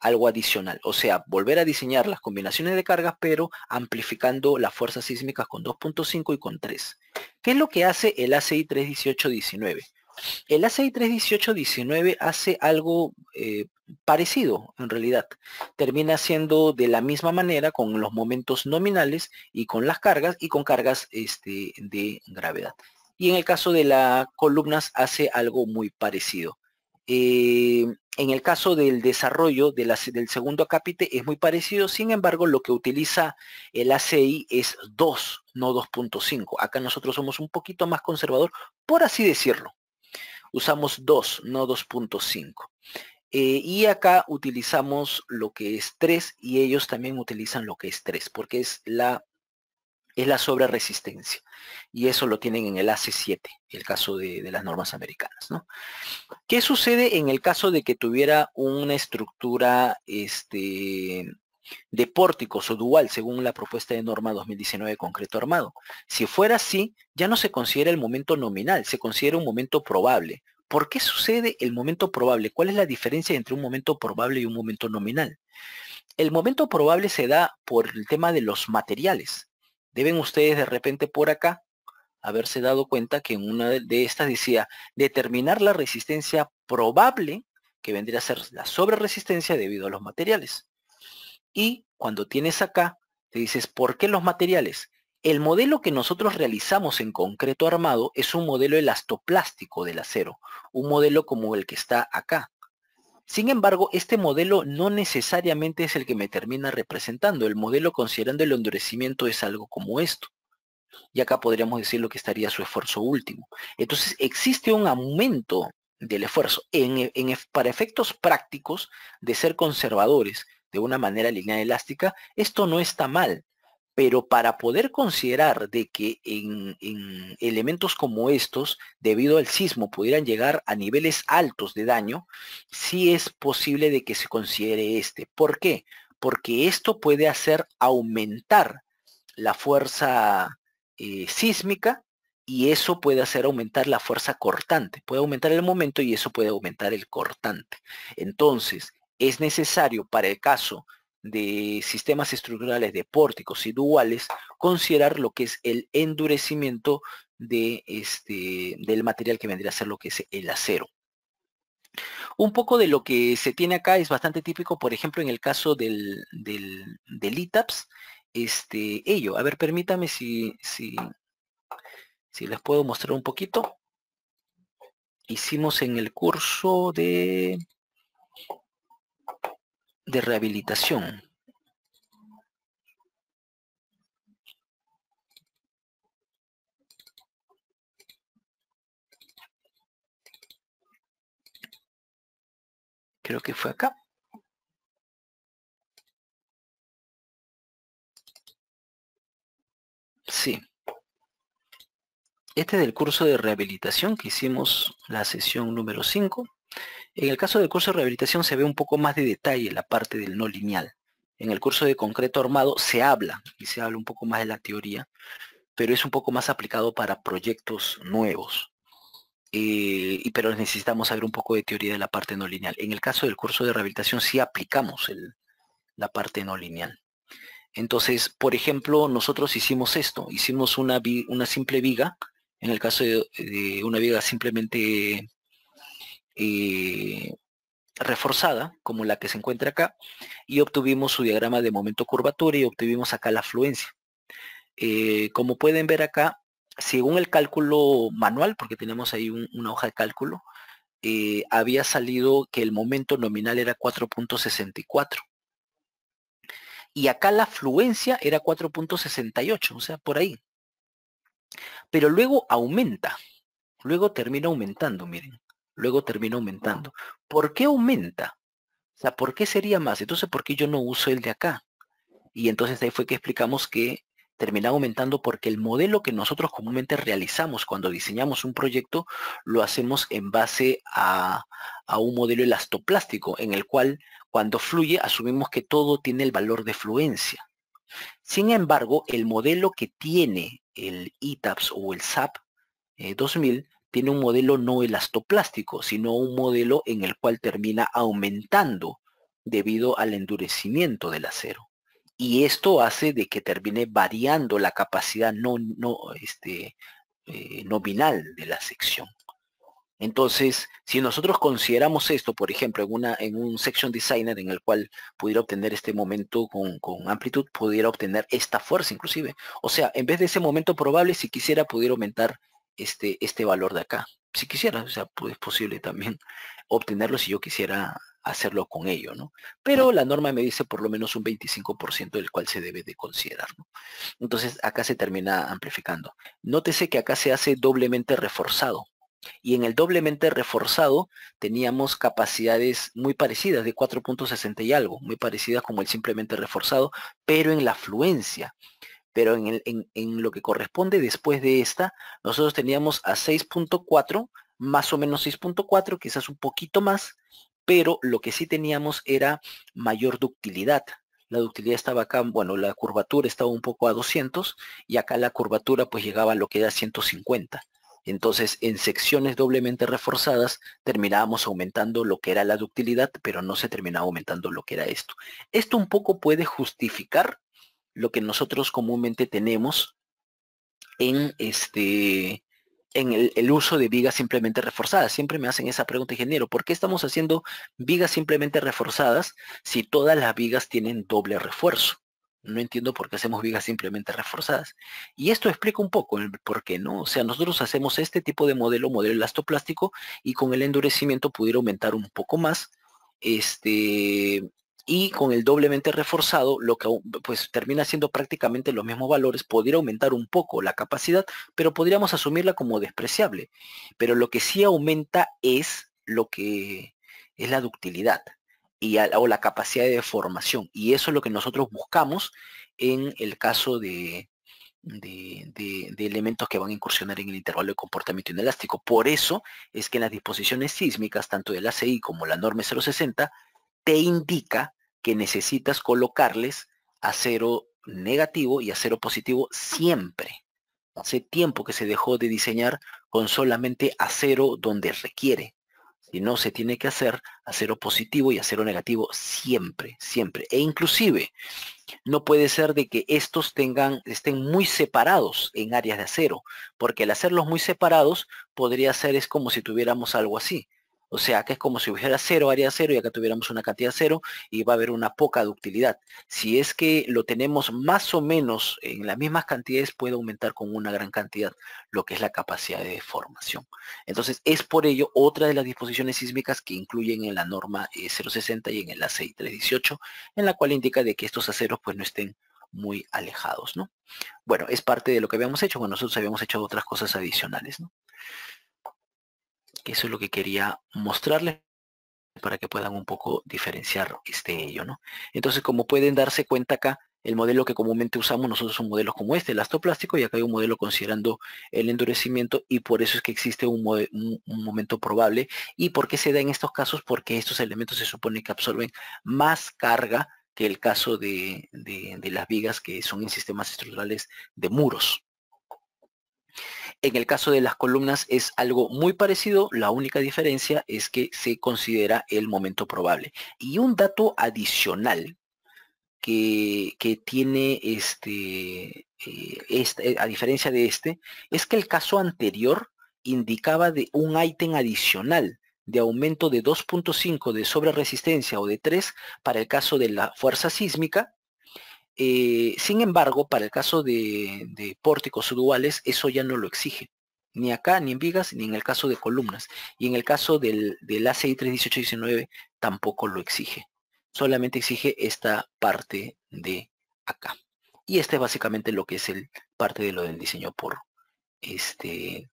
Algo adicional. O sea, volver a diseñar las combinaciones de cargas, pero amplificando las fuerzas sísmicas con 2.5 y con 3. ¿Qué es lo que hace el ACI 31819? El ACI 318-19 hace algo eh, parecido en realidad. Termina siendo de la misma manera con los momentos nominales y con las cargas y con cargas este, de gravedad. Y en el caso de las columnas hace algo muy parecido. Eh, en el caso del desarrollo del segundo acápite es muy parecido, sin embargo lo que utiliza el ACI es 2, no 2.5. Acá nosotros somos un poquito más conservador, por así decirlo usamos 2, no 2.5. Eh, y acá utilizamos lo que es 3 y ellos también utilizan lo que es 3 porque es la, es la sobre resistencia. Y eso lo tienen en el AC7, el caso de, las normas americanas. ¿Qué sucede en el caso de que tuviera una estructura este, de pórticos o dual según la propuesta de norma 2019 concreto armado. Si fuera así, ya no se considera el momento nominal, se considera un momento probable. ¿Por qué sucede el momento probable? ¿Cuál es la diferencia entre un momento probable y un momento nominal? El momento probable se da por el tema de los materiales. Deben ustedes de repente por acá haberse dado cuenta que en una de estas decía determinar la resistencia probable, que vendría a ser la sobreresistencia debido a los materiales. Y cuando tienes acá, te dices, ¿por qué los materiales? El modelo que nosotros realizamos en concreto armado es un modelo elastoplástico del acero, un modelo como el que está acá. Sin embargo, este modelo no necesariamente es el que me termina representando. El modelo considerando el endurecimiento es algo como esto. Y acá podríamos decir lo que estaría su esfuerzo último. Entonces, existe un aumento del esfuerzo. para efectos prácticos de ser conservadores, de una manera lineal elástica, esto no está mal, pero para poder considerar de que en, elementos como estos, debido al sismo, pudieran llegar a niveles altos de daño, sí es posible de que se considere este. ¿Por qué? Porque esto puede hacer aumentar la fuerza eh, sísmica y eso puede hacer aumentar la fuerza cortante. Puede aumentar el momento y eso puede aumentar el cortante. Entonces, es necesario para el caso de sistemas estructurales de pórticos y duales considerar lo que es el endurecimiento de este, del material que vendría a ser lo que es el acero. Un poco de lo que se tiene acá es bastante típico, por ejemplo, en el caso del, ITAPS, este, ello. A ver, permítame si, si les puedo mostrar un poquito. Hicimos en el curso de de rehabilitación. Creo que fue acá. Sí. Este es el curso de rehabilitación que hicimos la sesión número 5. En el caso del curso de rehabilitación se ve un poco más de detalle la parte del no lineal. En el curso de concreto armado se habla, y se habla un poco más de la teoría, pero es un poco más aplicado para proyectos nuevos. Eh, pero necesitamos saber un poco de teoría de la parte no lineal. En el caso del curso de rehabilitación sí aplicamos la parte no lineal. Entonces, por ejemplo, nosotros hicimos esto, hicimos una, simple viga, en el caso de una viga simplemente eh, reforzada, como la que se encuentra acá, y obtuvimos su diagrama de momento curvatura y obtuvimos acá la fluencia eh, como pueden ver acá, según el cálculo manual, porque tenemos ahí una hoja de cálculo, eh, había salido que el momento nominal era 4.64. Y acá la fluencia era 4.68, o sea, por ahí. Pero luego aumenta, luego termina aumentando, miren luego termina aumentando. ¿Por qué aumenta? O sea, ¿por qué sería más? Entonces, ¿por qué yo no uso el de acá? Y entonces ahí fue que explicamos que termina aumentando porque el modelo que nosotros comúnmente realizamos cuando diseñamos un proyecto lo hacemos en base a, un modelo elastoplástico en el cual cuando fluye asumimos que todo tiene el valor de fluencia. Sin embargo, el modelo que tiene el ITAPS e o el SAP 2000 eh, tiene un modelo no elastoplástico, sino un modelo en el cual termina aumentando debido al endurecimiento del acero. Y esto hace de que termine variando la capacidad no, no, este, eh, nominal de la sección. Entonces, si nosotros consideramos esto, por ejemplo, en, una, en un section designer en el cual pudiera obtener este momento con, con amplitud, pudiera obtener esta fuerza inclusive. O sea, en vez de ese momento probable, si quisiera, pudiera aumentar este, este, valor de acá. Si quisiera, o sea, pues es posible también obtenerlo si yo quisiera hacerlo con ello, ¿no? Pero la norma me dice por lo menos un 25% del cual se debe de considerar, ¿no? Entonces acá se termina amplificando. Nótese que acá se hace doblemente reforzado. Y en el doblemente reforzado teníamos capacidades muy parecidas, de 4.60 y algo, muy parecidas como el simplemente reforzado, pero en la fluencia pero en, lo que corresponde después de esta, nosotros teníamos a 6.4, más o menos 6.4, quizás un poquito más, pero lo que sí teníamos era mayor ductilidad. La ductilidad estaba acá, bueno, la curvatura estaba un poco a 200 y acá la curvatura pues llegaba a lo que era 150. Entonces, en secciones doblemente reforzadas terminábamos aumentando lo que era la ductilidad, pero no se terminaba aumentando lo que era esto. Esto un poco puede justificar lo que nosotros comúnmente tenemos en este en el, uso de vigas simplemente reforzadas. Siempre me hacen esa pregunta, ingeniero, ¿por qué estamos haciendo vigas simplemente reforzadas si todas las vigas tienen doble refuerzo? No entiendo por qué hacemos vigas simplemente reforzadas. Y esto explica un poco el por qué, ¿no? O sea, nosotros hacemos este tipo de modelo, modelo elastoplástico, y con el endurecimiento pudiera aumentar un poco más este, y con el doblemente reforzado, lo que pues termina siendo prácticamente los mismos valores, podría aumentar un poco la capacidad, pero podríamos asumirla como despreciable. Pero lo que sí aumenta es lo que es la ductilidad y o la capacidad de deformación, Y eso es lo que nosotros buscamos en el caso de, de, elementos que van a incursionar en el intervalo de comportamiento inelástico. Por eso es que las disposiciones sísmicas, tanto la ACI como la norma 060, te indica que necesitas colocarles acero negativo y acero positivo siempre. Hace tiempo que se dejó de diseñar con solamente acero donde requiere. Si no, se tiene que hacer acero positivo y acero negativo siempre, siempre. E inclusive, no puede ser de que estos tengan, estén muy separados en áreas de acero, porque al hacerlos muy separados podría ser, es como si tuviéramos algo así. O sea, que es como si hubiera cero, área cero, y acá tuviéramos una cantidad cero, y va a haber una poca ductilidad. Si es que lo tenemos más o menos en las mismas cantidades, puede aumentar con una gran cantidad lo que es la capacidad de deformación. Entonces, es por ello otra de las disposiciones sísmicas que incluyen en la norma 060 eh, y en el ACI 318, en la cual indica de que estos aceros pues no estén muy alejados, ¿no? Bueno, es parte de lo que habíamos hecho, bueno, nosotros habíamos hecho otras cosas adicionales, ¿no? eso es lo que quería mostrarles para que puedan un poco diferenciar este ello, ¿no? Entonces, como pueden darse cuenta acá, el modelo que comúnmente usamos nosotros son modelos como este, el astoplástico, y acá hay un modelo considerando el endurecimiento y por eso es que existe un, momento probable. ¿Y por qué se da en estos casos? Porque estos elementos se supone que absorben más carga que el caso de las vigas que son en sistemas estructurales de muros. En el caso de las columnas es algo muy parecido, la única diferencia es que se considera el momento probable. Y un dato adicional que, tiene este, eh, este, a diferencia de este, es que el caso anterior indicaba de un ítem adicional de aumento de 2.5 de sobre resistencia o de 3 para el caso de la fuerza sísmica eh, sin embargo, para el caso de, pórticos duales, eso ya no lo exige. Ni acá, ni en vigas, ni en el caso de columnas. Y en el caso del, del ACI 19 tampoco lo exige. Solamente exige esta parte de acá. Y este es básicamente lo que es el parte de lo del diseño por este,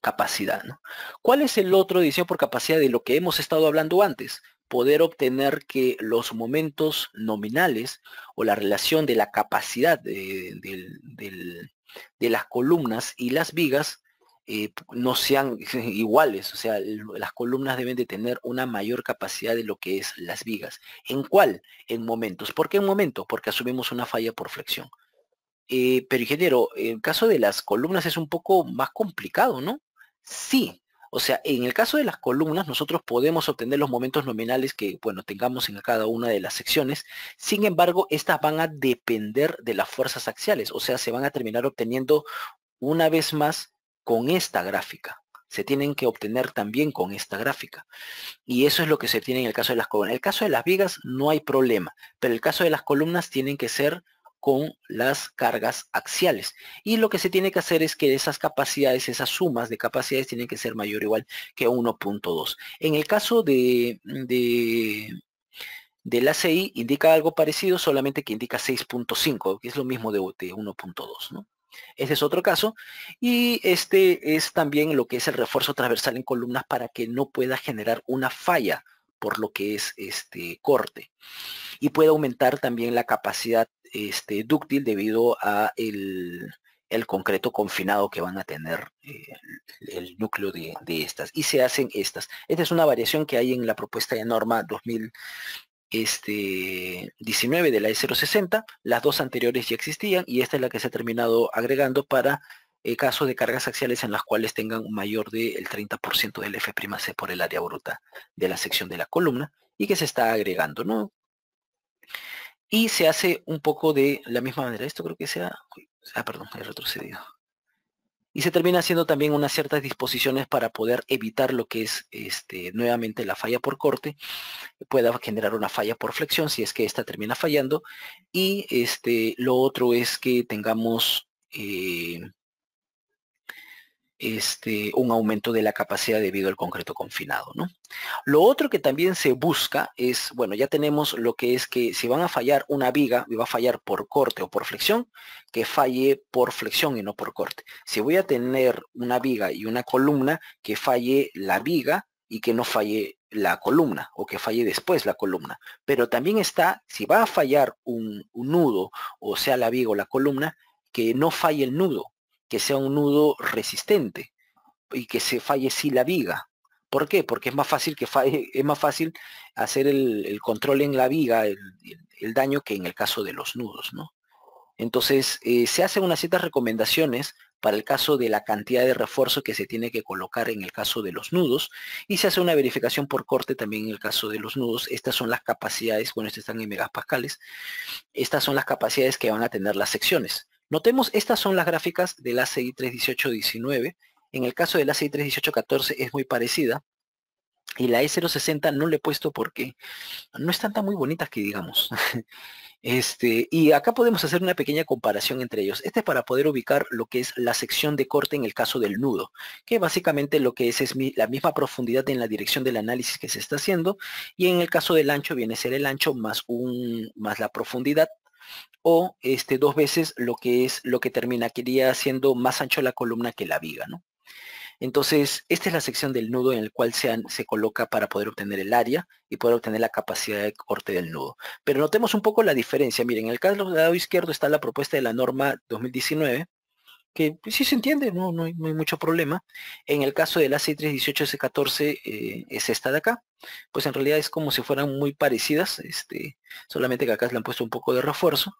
capacidad. ¿no? ¿Cuál es el otro diseño por capacidad de lo que hemos estado hablando antes? poder obtener que los momentos nominales o la relación de la capacidad de, las columnas y las vigas eh, no sean iguales, o sea, las columnas deben de tener una mayor capacidad de lo que es las vigas. ¿En cuál? En momentos. ¿Por qué en momentos? Porque asumimos una falla por flexión. Eh, pero ingeniero, el caso de las columnas es un poco más complicado, ¿no? Sí, o sea, en el caso de las columnas, nosotros podemos obtener los momentos nominales que, bueno, tengamos en cada una de las secciones. Sin embargo, estas van a depender de las fuerzas axiales, o sea, se van a terminar obteniendo una vez más con esta gráfica se tienen que obtener también con esta gráfica. Y eso es lo que se tiene en el caso de las columnas. En el caso de las vigas no hay problema, pero en el caso de las columnas tienen que ser con las cargas axiales. Y lo que se tiene que hacer es que esas capacidades, esas sumas de capacidades tienen que ser mayor o igual que 1.2. En el caso de, de la indica algo parecido, solamente que indica 6.5, que es lo mismo de, 1.2. ¿no? Ese es otro caso. Y este es también lo que es el refuerzo transversal en columnas para que no pueda generar una falla por lo que es este corte. Y puede aumentar también la capacidad este, dúctil debido a el, concreto confinado que van a tener eh, el núcleo de, estas. Y se hacen estas. Esta es una variación que hay en la propuesta de norma 2019 este, de la E060. Las dos anteriores ya existían y esta es la que se ha terminado agregando para eh, casos de cargas axiales en las cuales tengan mayor del 30% del F'C por el área bruta de la sección de la columna y que se está agregando, ¿no? Y se hace un poco de la misma manera. Esto creo que sea... Ah, perdón, he retrocedido. Y se termina haciendo también unas ciertas disposiciones para poder evitar lo que es este, nuevamente la falla por corte. Pueda generar una falla por flexión si es que esta termina fallando. Y este, lo otro es que tengamos eh, este, un aumento de la capacidad debido al concreto confinado. ¿no? Lo otro que también se busca es, bueno, ya tenemos lo que es que si van a fallar una viga, va a fallar por corte o por flexión, que falle por flexión y no por corte. Si voy a tener una viga y una columna, que falle la viga y que no falle la columna o que falle después la columna. Pero también está, si va a fallar un nudo, o sea la viga o la columna, que no falle el nudo, que sea un nudo resistente y que se falle si la viga. ¿Por qué? Porque es más fácil que es más fácil hacer el, control en la viga, el, daño que en el caso de los nudos, ¿no? Entonces, eh, se hacen unas ciertas recomendaciones para el caso de la cantidad de refuerzo que se tiene que colocar en el caso de los nudos y se hace una verificación por corte también en el caso de los nudos. Estas son las capacidades, bueno, estas están en megapascales, estas son las capacidades que van a tener las secciones. Notemos, estas son las gráficas del ACI 318-19, En el caso del ACI 318-14 es muy parecida. Y la E060 no le he puesto porque no están tan muy bonitas que digamos. Este, y acá podemos hacer una pequeña comparación entre ellos. Este es para poder ubicar lo que es la sección de corte en el caso del nudo, que básicamente lo que es es la misma profundidad en la dirección del análisis que se está haciendo, y en el caso del ancho viene a ser el ancho más, un, más la profundidad o este, dos veces lo que es lo que quería siendo más ancho la columna que la viga, ¿no? Entonces, esta es la sección del nudo en el cual se, se, coloca para poder obtener el área y poder obtener la capacidad de corte del nudo. Pero notemos un poco la diferencia. Miren, en el caso del lado izquierdo está la propuesta de la norma 2019 que pues, sí se entiende, no, no, hay, mucho problema. En el caso del AC318S14 eh, es esta de acá, pues en realidad es como si fueran muy parecidas, este, solamente que acá le han puesto un poco de refuerzo.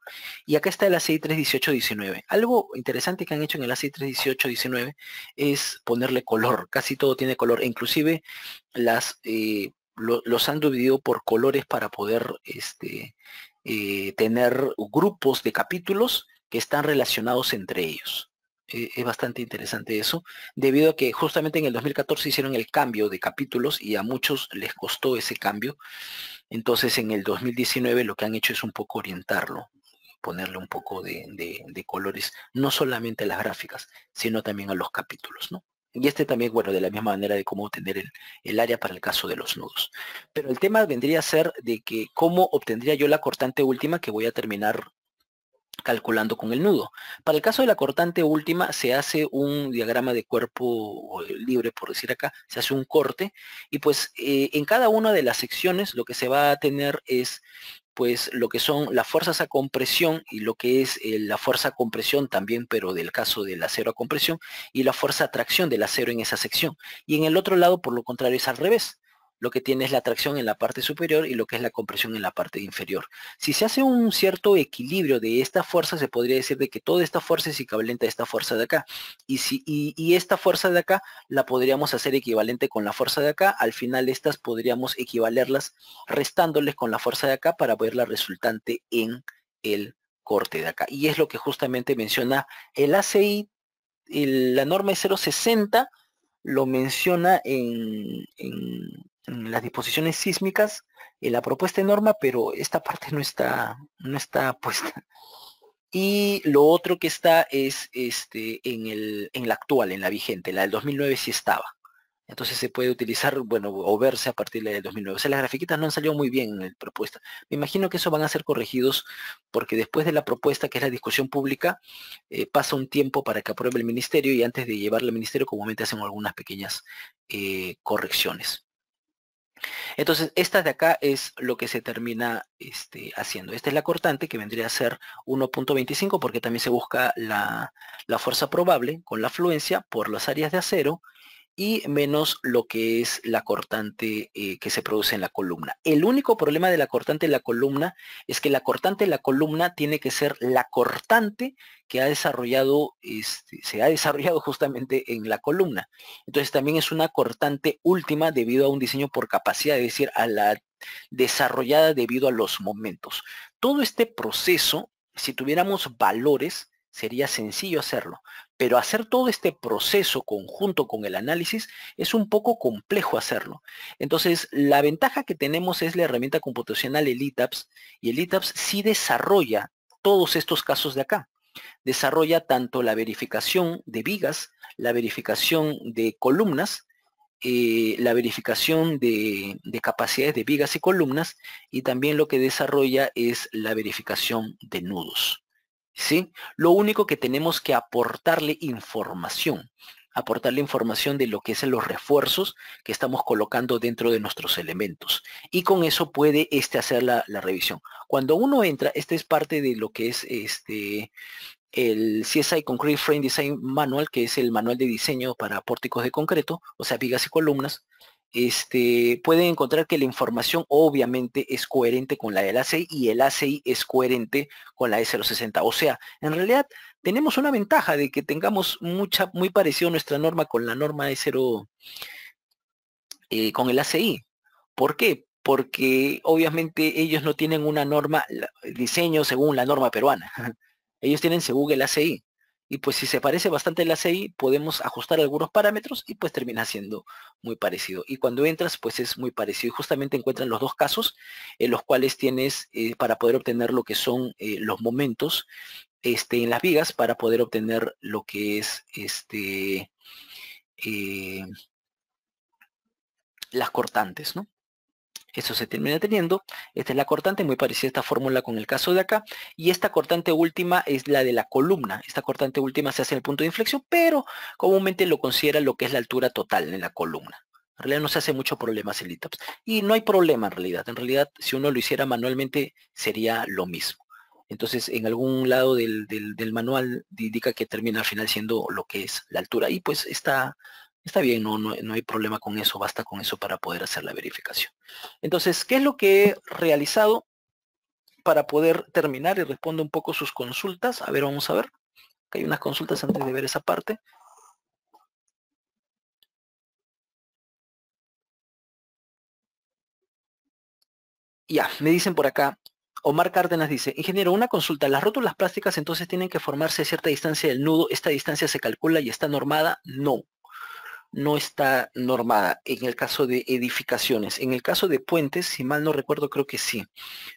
Y acá está el AC318-19. Algo interesante que han hecho en el AC318-19 es ponerle color, casi todo tiene color, inclusive las... Eh, los han dividido por colores para poder este, eh, tener grupos de capítulos que están relacionados entre ellos. Eh, es bastante interesante eso, debido a que justamente en el 2014 hicieron el cambio de capítulos y a muchos les costó ese cambio. Entonces en el 2019 lo que han hecho es un poco orientarlo, ponerle un poco de, colores, no solamente a las gráficas, sino también a los capítulos, ¿no? Y este también, bueno, de la misma manera de cómo obtener el, el, área para el caso de los nudos. Pero el tema vendría a ser de que cómo obtendría yo la cortante última que voy a terminar calculando con el nudo. Para el caso de la cortante última se hace un diagrama de cuerpo eh, libre, por decir acá, se hace un corte y pues eh, en cada una de las secciones lo que se va a tener es pues lo que son las fuerzas a compresión y lo que es eh, la fuerza a compresión también, pero del caso del acero a compresión y la fuerza a tracción del acero en esa sección. Y en el otro lado, por lo contrario, es al revés lo que tiene es la tracción en la parte superior y lo que es la compresión en la parte inferior. Si se hace un cierto equilibrio de esta fuerza, se podría decir de que toda esta fuerza es equivalente a esta fuerza de acá. Y, si, esta fuerza de acá la podríamos hacer equivalente con la fuerza de acá. Al final estas podríamos equivalerlas restándoles con la fuerza de acá para ver la resultante en el corte de acá. Y es lo que justamente menciona el ACI, la norma 060 lo menciona en las disposiciones sísmicas en la propuesta de norma, pero esta parte no está, no está puesta. Y lo otro que está es este, en, la actual, en la vigente, la del 2009 sí estaba. Entonces se puede utilizar, bueno, o verse a partir del 2009. O sea, las grafiquitas no han salido muy bien en la propuesta. Me imagino que eso van a ser corregidos porque después de la propuesta, que es la discusión pública, eh, pasa un tiempo para que apruebe el ministerio y antes de llevarla al ministerio comúnmente hacen algunas pequeñas eh, correcciones. Entonces, esta de acá es lo que se termina este, haciendo. Esta es la cortante que vendría a ser 1.25 porque también se busca la, la, fuerza probable con la fluencia por las áreas de acero y menos lo que es la cortante eh, que se produce en la columna. El único problema de la cortante en la columna es que la cortante en la columna tiene que ser la cortante que ha desarrollado, este, se ha desarrollado justamente en la columna. Entonces también es una cortante última debido a un diseño por capacidad, es decir, a la desarrollada debido a los momentos. Todo este proceso, si tuviéramos valores, sería sencillo hacerlo. Pero hacer todo este proceso conjunto con el análisis es un poco complejo hacerlo. Entonces, la ventaja que tenemos es la herramienta computacional, el y el sí desarrolla todos estos casos de acá. Desarrolla tanto la verificación de vigas, la verificación de columnas, eh, la verificación de, capacidades de vigas y columnas y también lo que desarrolla es la verificación de nudos. ¿sí? Lo único que tenemos que aportarle información, aportarle información de lo que son los refuerzos que estamos colocando dentro de nuestros elementos. Y con eso puede este hacer la, revisión. Cuando uno entra, esta es parte de lo que es este el CSI Concrete Frame Design Manual, que es el manual de diseño para pórticos de concreto, o sea, vigas y columnas, este, pueden encontrar que la información obviamente es coherente con la del ACI y el ACI es coherente con la E060. O sea, en realidad tenemos una ventaja de que tengamos mucha, muy parecido nuestra norma con la norma E0, eh, con el ACI. ¿Por qué? Porque obviamente ellos no tienen una norma, diseño según la norma peruana. Ellos tienen según el ACI. Y pues si se parece bastante la CI, podemos ajustar algunos parámetros y pues termina siendo muy parecido. Y cuando entras, pues es muy parecido. Y justamente encuentran los dos casos en los cuales tienes eh, para poder obtener lo que son eh, los momentos este, en las vigas, para poder obtener lo que es este, eh, las cortantes, ¿no? Eso se termina teniendo. Esta es la cortante, muy parecida a esta fórmula con el caso de acá. Y esta cortante última es la de la columna. Esta cortante última se hace en el punto de inflexión, pero comúnmente lo considera lo que es la altura total en la columna. En realidad no se hace mucho problema el litops. Y no hay problema en realidad. En realidad, si uno lo hiciera manualmente, sería lo mismo. Entonces, en algún lado del, del manual indica que termina al final siendo lo que es la altura. Y pues esta Está bien, no, no, hay problema con eso, basta con eso para poder hacer la verificación. Entonces, ¿qué es lo que he realizado para poder terminar y respondo un poco sus consultas? A ver, vamos a ver. hay unas consultas antes de ver esa parte. Ya, me dicen por acá, Omar Cárdenas dice, ingeniero, una consulta, las rótulas plásticas entonces tienen que formarse a cierta distancia del nudo, esta distancia se calcula y está normada, no no está normada en el caso de edificaciones. En el caso de puentes, si mal no recuerdo, creo que sí.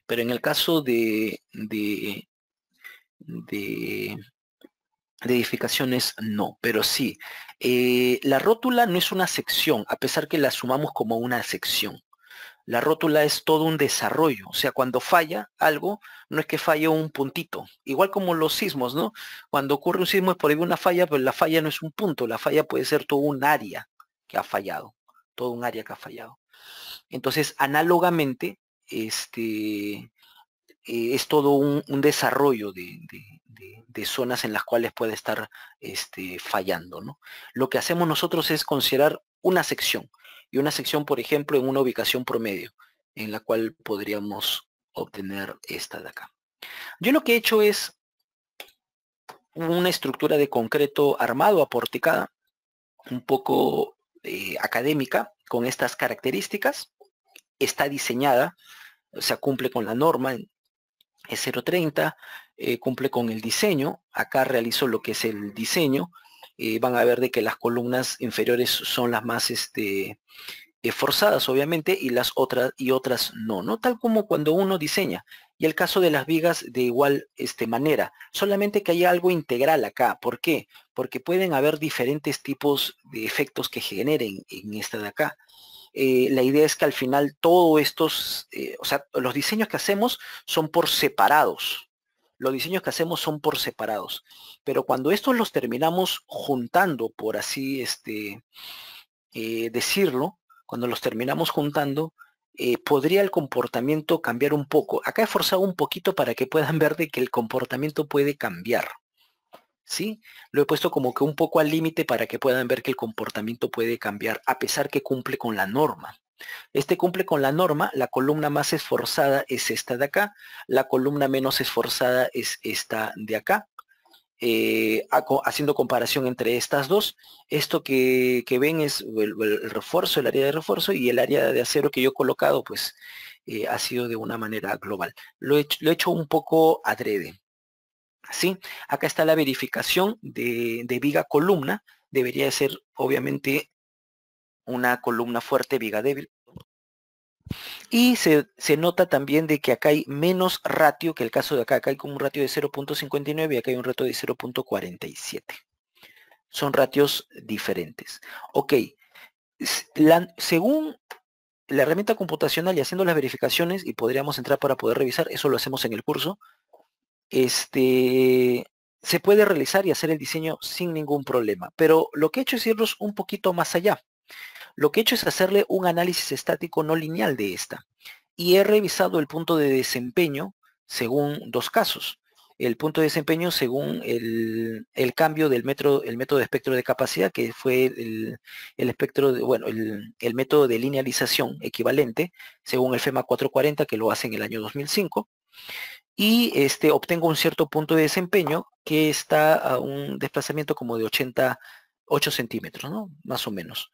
Pero en el caso de, de, de, edificaciones, no. Pero sí, eh, la rótula no es una sección, a pesar que la sumamos como una sección. La rótula es todo un desarrollo, o sea, cuando falla algo, no es que falle un puntito, igual como los sismos, ¿no? Cuando ocurre un sismo es por ahí una falla, pero pues la falla no es un punto, la falla puede ser todo un área que ha fallado, todo un área que ha fallado. Entonces, análogamente, este, eh, es todo un, desarrollo de, zonas en las cuales puede estar este, fallando. ¿no? Lo que hacemos nosotros es considerar una sección y una sección, por ejemplo, en una ubicación promedio, en la cual podríamos obtener esta de acá. Yo lo que he hecho es una estructura de concreto armado, aporticada, un poco eh, académica, con estas características. Está diseñada, o sea, cumple con la norma, es 030, eh, cumple con el diseño. Acá realizo lo que es el diseño eh, van a ver de que las columnas inferiores son las más este, eh, forzadas, obviamente, y las otras y otras no, ¿no? Tal como cuando uno diseña. Y el caso de las vigas de igual este, manera, solamente que hay algo integral acá. ¿Por qué? Porque pueden haber diferentes tipos de efectos que generen en esta de acá. Eh, la idea es que al final todos estos, o sea, los diseños que hacemos son por separados, los diseños que hacemos son por separados. Pero cuando estos los terminamos juntando, por así este, eh, decirlo, cuando los terminamos juntando, eh, podría el comportamiento cambiar un poco. Acá he forzado un poquito para que puedan ver de que el comportamiento puede cambiar. ¿Sí? Lo he puesto como que un poco al límite para que puedan ver que el comportamiento puede cambiar a pesar que cumple con la norma. Este cumple con la norma, la columna más esforzada es esta de acá, la columna menos esforzada es esta de acá. Eh, haciendo comparación entre estas dos, esto que, ven es el, refuerzo, el área de refuerzo y el área de acero que yo he colocado, pues eh, ha sido de una manera global. Lo he, hecho un poco adrede. ¿sí? Acá está la verificación de, de viga columna, debería ser obviamente una columna fuerte, viga débil. Y se, nota también de que acá hay menos ratio que el caso de acá. Acá hay como un ratio de 0.59 y acá hay un ratio de 0.47. Son ratios diferentes. Ok, según la herramienta computacional y haciendo las verificaciones, y podríamos entrar para poder revisar, eso lo hacemos en el curso, este, se puede realizar y hacer el diseño sin ningún problema. Pero lo que he hecho es irnos un poquito más allá. Lo que he hecho es hacerle un análisis estático no lineal de esta y he revisado el punto de desempeño según dos casos. El punto de desempeño según el, cambio del metro, el método de espectro de capacidad, que fue el, espectro, bueno, el, método de linealización equivalente, según el FEMA 440, que lo hace en el año 2005. Y este, obtengo un cierto punto de desempeño que está a un desplazamiento como de 88 centímetros, ¿no? Más o menos.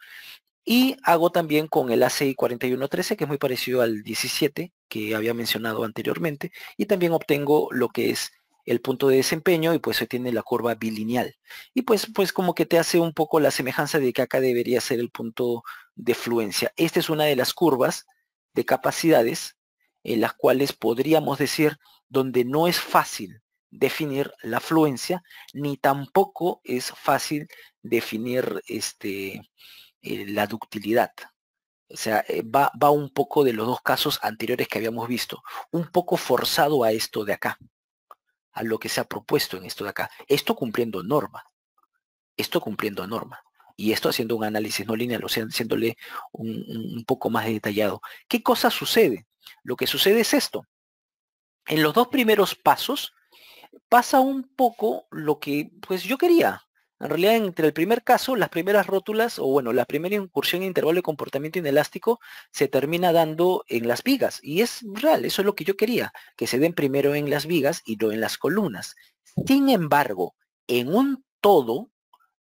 Y hago también con el ACI 4113, que es muy parecido al 17 que había mencionado anteriormente. Y también obtengo lo que es el punto de desempeño y pues se tiene la curva bilineal. Y pues, pues como que te hace un poco la semejanza de que acá debería ser el punto de fluencia. Esta es una de las curvas de capacidades en las cuales podríamos decir donde no es fácil definir la fluencia, ni tampoco es fácil definir este, eh, la ductilidad. O sea, eh, va, va un poco de los dos casos anteriores que habíamos visto, un poco forzado a esto de acá, a lo que se ha propuesto en esto de acá. Esto cumpliendo norma, esto cumpliendo norma. Y esto haciendo un análisis no lineal, o sea, haciéndole un, un poco más detallado. ¿Qué cosa sucede? Lo que sucede es esto. En los dos primeros pasos pasa un poco lo que pues yo quería, en realidad, entre el primer caso, las primeras rótulas, o bueno, la primera incursión en intervalo de comportamiento inelástico se termina dando en las vigas. Y es real, eso es lo que yo quería, que se den primero en las vigas y no en las columnas. Sin embargo, en un todo,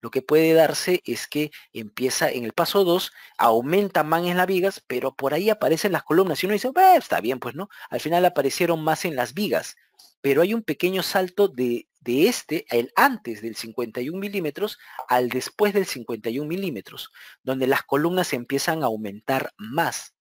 lo que puede darse es que empieza en el paso 2, aumenta más en las vigas, pero por ahí aparecen las columnas. Y uno dice, bueno, está bien, pues no. Al final aparecieron más en las vigas pero hay un pequeño salto de, de este, el antes del 51 milímetros al después del 51 milímetros, donde las columnas empiezan a aumentar más.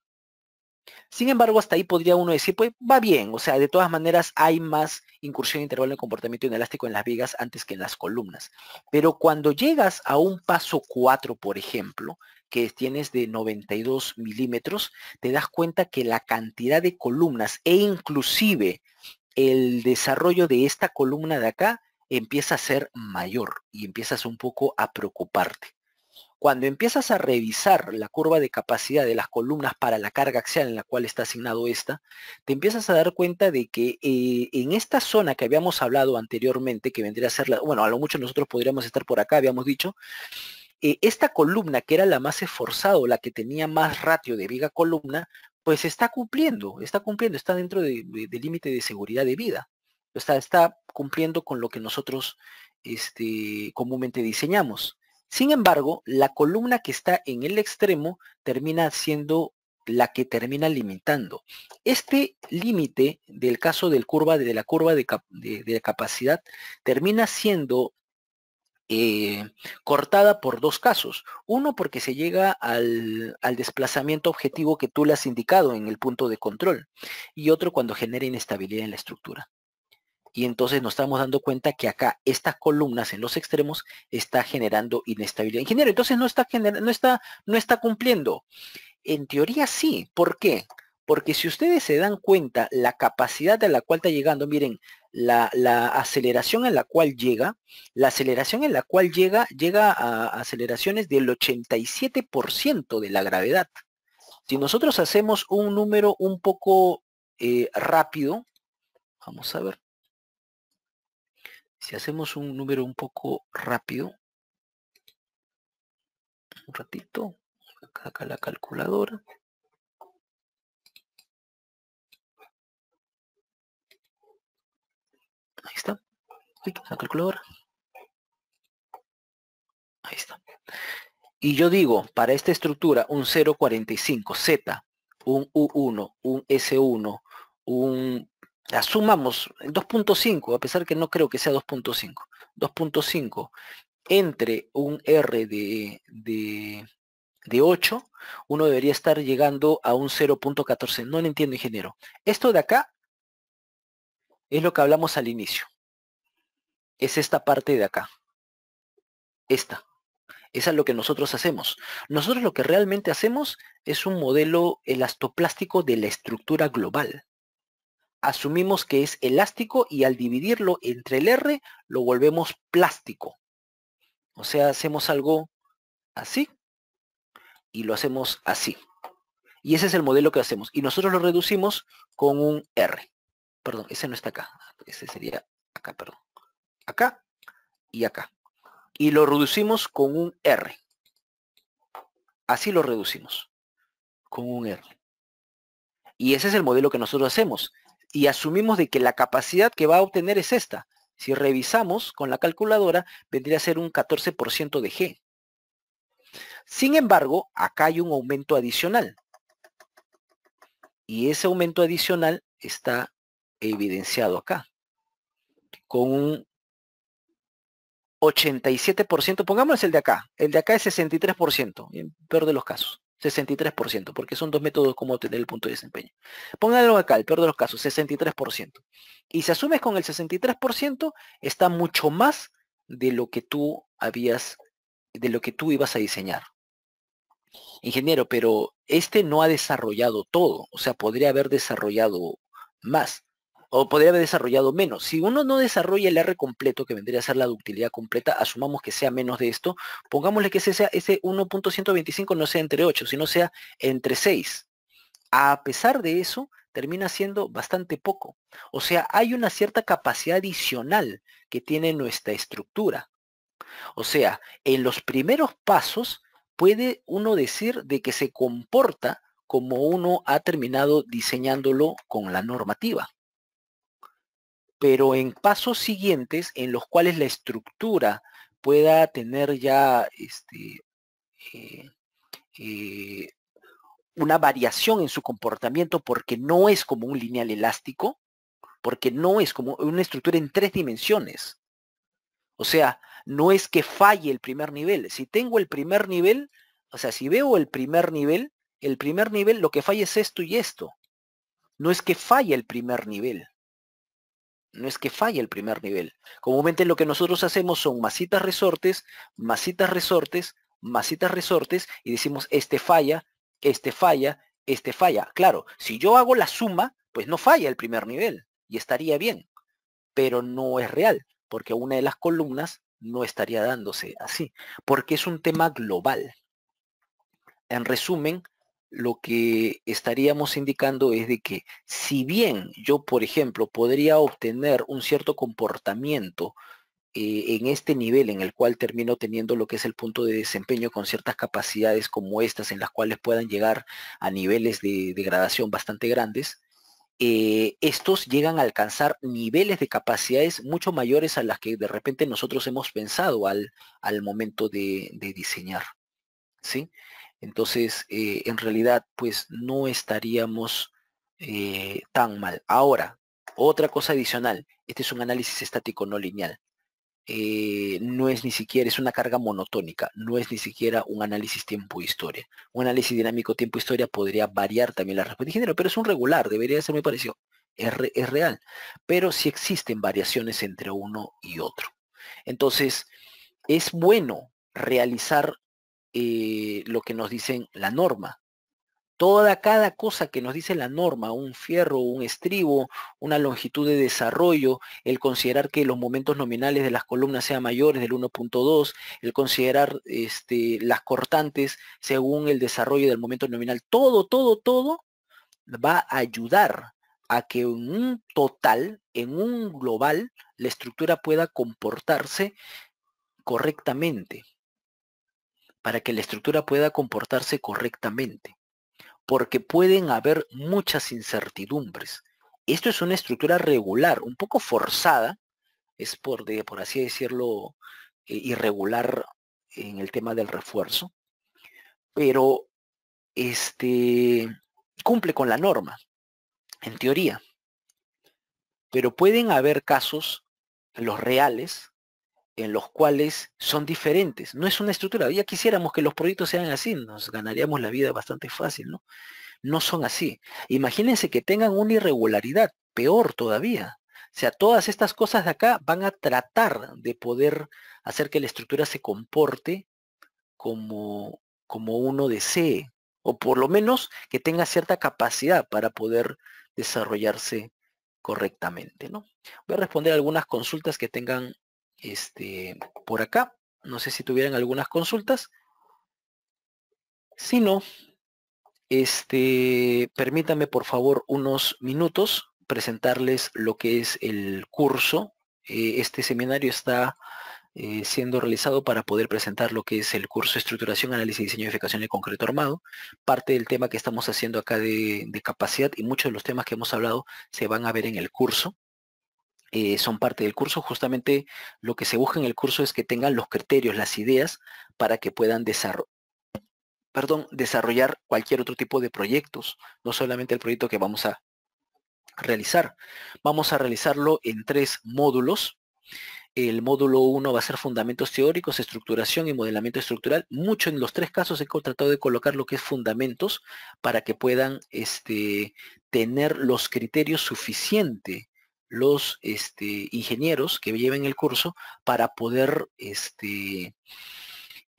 Sin embargo, hasta ahí podría uno decir, pues va bien, o sea, de todas maneras hay más incursión intervalo en comportamiento inelástico en las vigas antes que en las columnas. Pero cuando llegas a un paso 4, por ejemplo, que tienes de 92 milímetros, te das cuenta que la cantidad de columnas e inclusive el desarrollo de esta columna de acá empieza a ser mayor y empiezas un poco a preocuparte. Cuando empiezas a revisar la curva de capacidad de las columnas para la carga axial en la cual está asignado esta, te empiezas a dar cuenta de que eh, en esta zona que habíamos hablado anteriormente, que vendría a ser, la, bueno, a lo mucho nosotros podríamos estar por acá, habíamos dicho, eh, esta columna que era la más esforzada, la que tenía más ratio de viga columna, pues está cumpliendo, está cumpliendo, está dentro del límite de seguridad de vida. está cumpliendo con lo que nosotros este, comúnmente diseñamos. Sin embargo, la columna que está en el extremo termina siendo la que termina limitando. Este límite del caso de la curva de, capacidad, termina siendo eh, cortada por dos casos. Uno, porque se llega al, desplazamiento objetivo que tú le has indicado en el punto de control. Y otro, cuando genera inestabilidad en la estructura. Y entonces nos estamos dando cuenta que acá estas columnas en los extremos está generando inestabilidad. Ingeniero, entonces no está, no está, no está cumpliendo. En teoría sí. ¿Por qué? Porque si ustedes se dan cuenta la capacidad a la cual está llegando, miren, la, aceleración en la cual llega, la aceleración en la cual llega, llega a aceleraciones del 87% de la gravedad. Si nosotros hacemos un número un poco eh, rápido, vamos a ver, si hacemos un número un poco rápido, un ratito, acá la calculadora. Ahí está. Ahí está. Y yo digo, para esta estructura, un 0.45Z, un U1, un S1, un... Asumamos 2.5, a pesar que no creo que sea 2.5. 2.5 entre un R de, de, 8, uno debería estar llegando a un 0.14. No lo entiendo, ingeniero. Esto de acá es lo que hablamos al inicio. Es esta parte de acá. Esta. Esa es lo que nosotros hacemos. Nosotros lo que realmente hacemos es un modelo elastoplástico de la estructura global. Asumimos que es elástico y al dividirlo entre el R lo volvemos plástico. O sea, hacemos algo así y lo hacemos así. Y ese es el modelo que hacemos. Y nosotros lo reducimos con un R. Perdón, ese no está acá. Ese sería acá, perdón. Acá y acá. Y lo reducimos con un R. Así lo reducimos. Con un R. Y ese es el modelo que nosotros hacemos. Y asumimos de que la capacidad que va a obtener es esta. Si revisamos con la calculadora, vendría a ser un 14% de G. Sin embargo, acá hay un aumento adicional. Y ese aumento adicional está evidenciado acá, con un 87%, pongamos el de acá, el de acá es 63%, en peor de los casos, 63%, porque son dos métodos como obtener el punto de desempeño. Pónganlo acá, el peor de los casos, 63%. Y si asumes con el 63%, está mucho más de lo que tú habías, de lo que tú ibas a diseñar. Ingeniero, pero este no ha desarrollado todo, o sea, podría haber desarrollado más o podría haber desarrollado menos. Si uno no desarrolla el R completo, que vendría a ser la ductilidad completa, asumamos que sea menos de esto, pongámosle que ese, sea, ese 1.125 no sea entre 8, sino sea entre 6. A pesar de eso, termina siendo bastante poco. O sea, hay una cierta capacidad adicional que tiene nuestra estructura. O sea, en los primeros pasos puede uno decir de que se comporta como uno ha terminado diseñándolo con la normativa pero en pasos siguientes en los cuales la estructura pueda tener ya este, eh, eh, una variación en su comportamiento porque no es como un lineal elástico, porque no es como una estructura en tres dimensiones. O sea, no es que falle el primer nivel. Si tengo el primer nivel, o sea, si veo el primer nivel, el primer nivel lo que falla es esto y esto. No es que falle el primer nivel no es que falle el primer nivel. Comúnmente lo que nosotros hacemos son masitas resortes, masitas resortes, masitas resortes y decimos este falla, este falla, este falla. Claro, si yo hago la suma, pues no falla el primer nivel y estaría bien, pero no es real porque una de las columnas no estaría dándose así, porque es un tema global. En resumen, lo que estaríamos indicando es de que si bien yo, por ejemplo, podría obtener un cierto comportamiento eh, en este nivel en el cual termino teniendo lo que es el punto de desempeño con ciertas capacidades como estas en las cuales puedan llegar a niveles de degradación bastante grandes, eh, estos llegan a alcanzar niveles de capacidades mucho mayores a las que de repente nosotros hemos pensado al, al momento de, de diseñar. ¿sí? Entonces, eh, en realidad, pues no estaríamos eh, tan mal. Ahora, otra cosa adicional, este es un análisis estático no lineal. Eh, no es ni siquiera, es una carga monotónica, no es ni siquiera un análisis tiempo-historia. Un análisis dinámico tiempo-historia podría variar también la respuesta de género, pero es un regular, debería ser muy parecido. Es, es real, pero sí existen variaciones entre uno y otro. Entonces, es bueno realizar eh, lo que nos dicen la norma. Toda cada cosa que nos dice la norma, un fierro, un estribo, una longitud de desarrollo, el considerar que los momentos nominales de las columnas sean mayores del 1.2, el considerar este, las cortantes según el desarrollo del momento nominal, todo, todo, todo va a ayudar a que en un total, en un global, la estructura pueda comportarse correctamente para que la estructura pueda comportarse correctamente, porque pueden haber muchas incertidumbres. Esto es una estructura regular, un poco forzada, es por, por así decirlo, eh, irregular en el tema del refuerzo, pero este, cumple con la norma, en teoría. Pero pueden haber casos, los reales, en los cuales son diferentes. No es una estructura. Ya quisiéramos que los proyectos sean así, nos ganaríamos la vida bastante fácil, ¿no? No son así. Imagínense que tengan una irregularidad, peor todavía. O sea, todas estas cosas de acá van a tratar de poder hacer que la estructura se comporte como, como uno desee, o por lo menos que tenga cierta capacidad para poder desarrollarse correctamente. ¿no? Voy a responder algunas consultas que tengan este, por acá. No sé si tuvieran algunas consultas. Si no, este, permítame por favor unos minutos presentarles lo que es el curso. Eh, este seminario está eh, siendo realizado para poder presentar lo que es el curso estructuración, análisis y diseño de edificación de concreto armado. Parte del tema que estamos haciendo acá de, capacidad y muchos de los temas que hemos hablado se van a ver en el curso. Eh, son parte del curso. Justamente lo que se busca en el curso es que tengan los criterios, las ideas para que puedan desarrollar perdón, desarrollar cualquier otro tipo de proyectos, no solamente el proyecto que vamos a realizar. Vamos a realizarlo en tres módulos. El módulo uno va a ser fundamentos teóricos, estructuración y modelamiento estructural. Mucho en los tres casos he tratado de colocar lo que es fundamentos para que puedan este, tener los criterios suficientes los este, ingenieros que lleven el curso para poder este,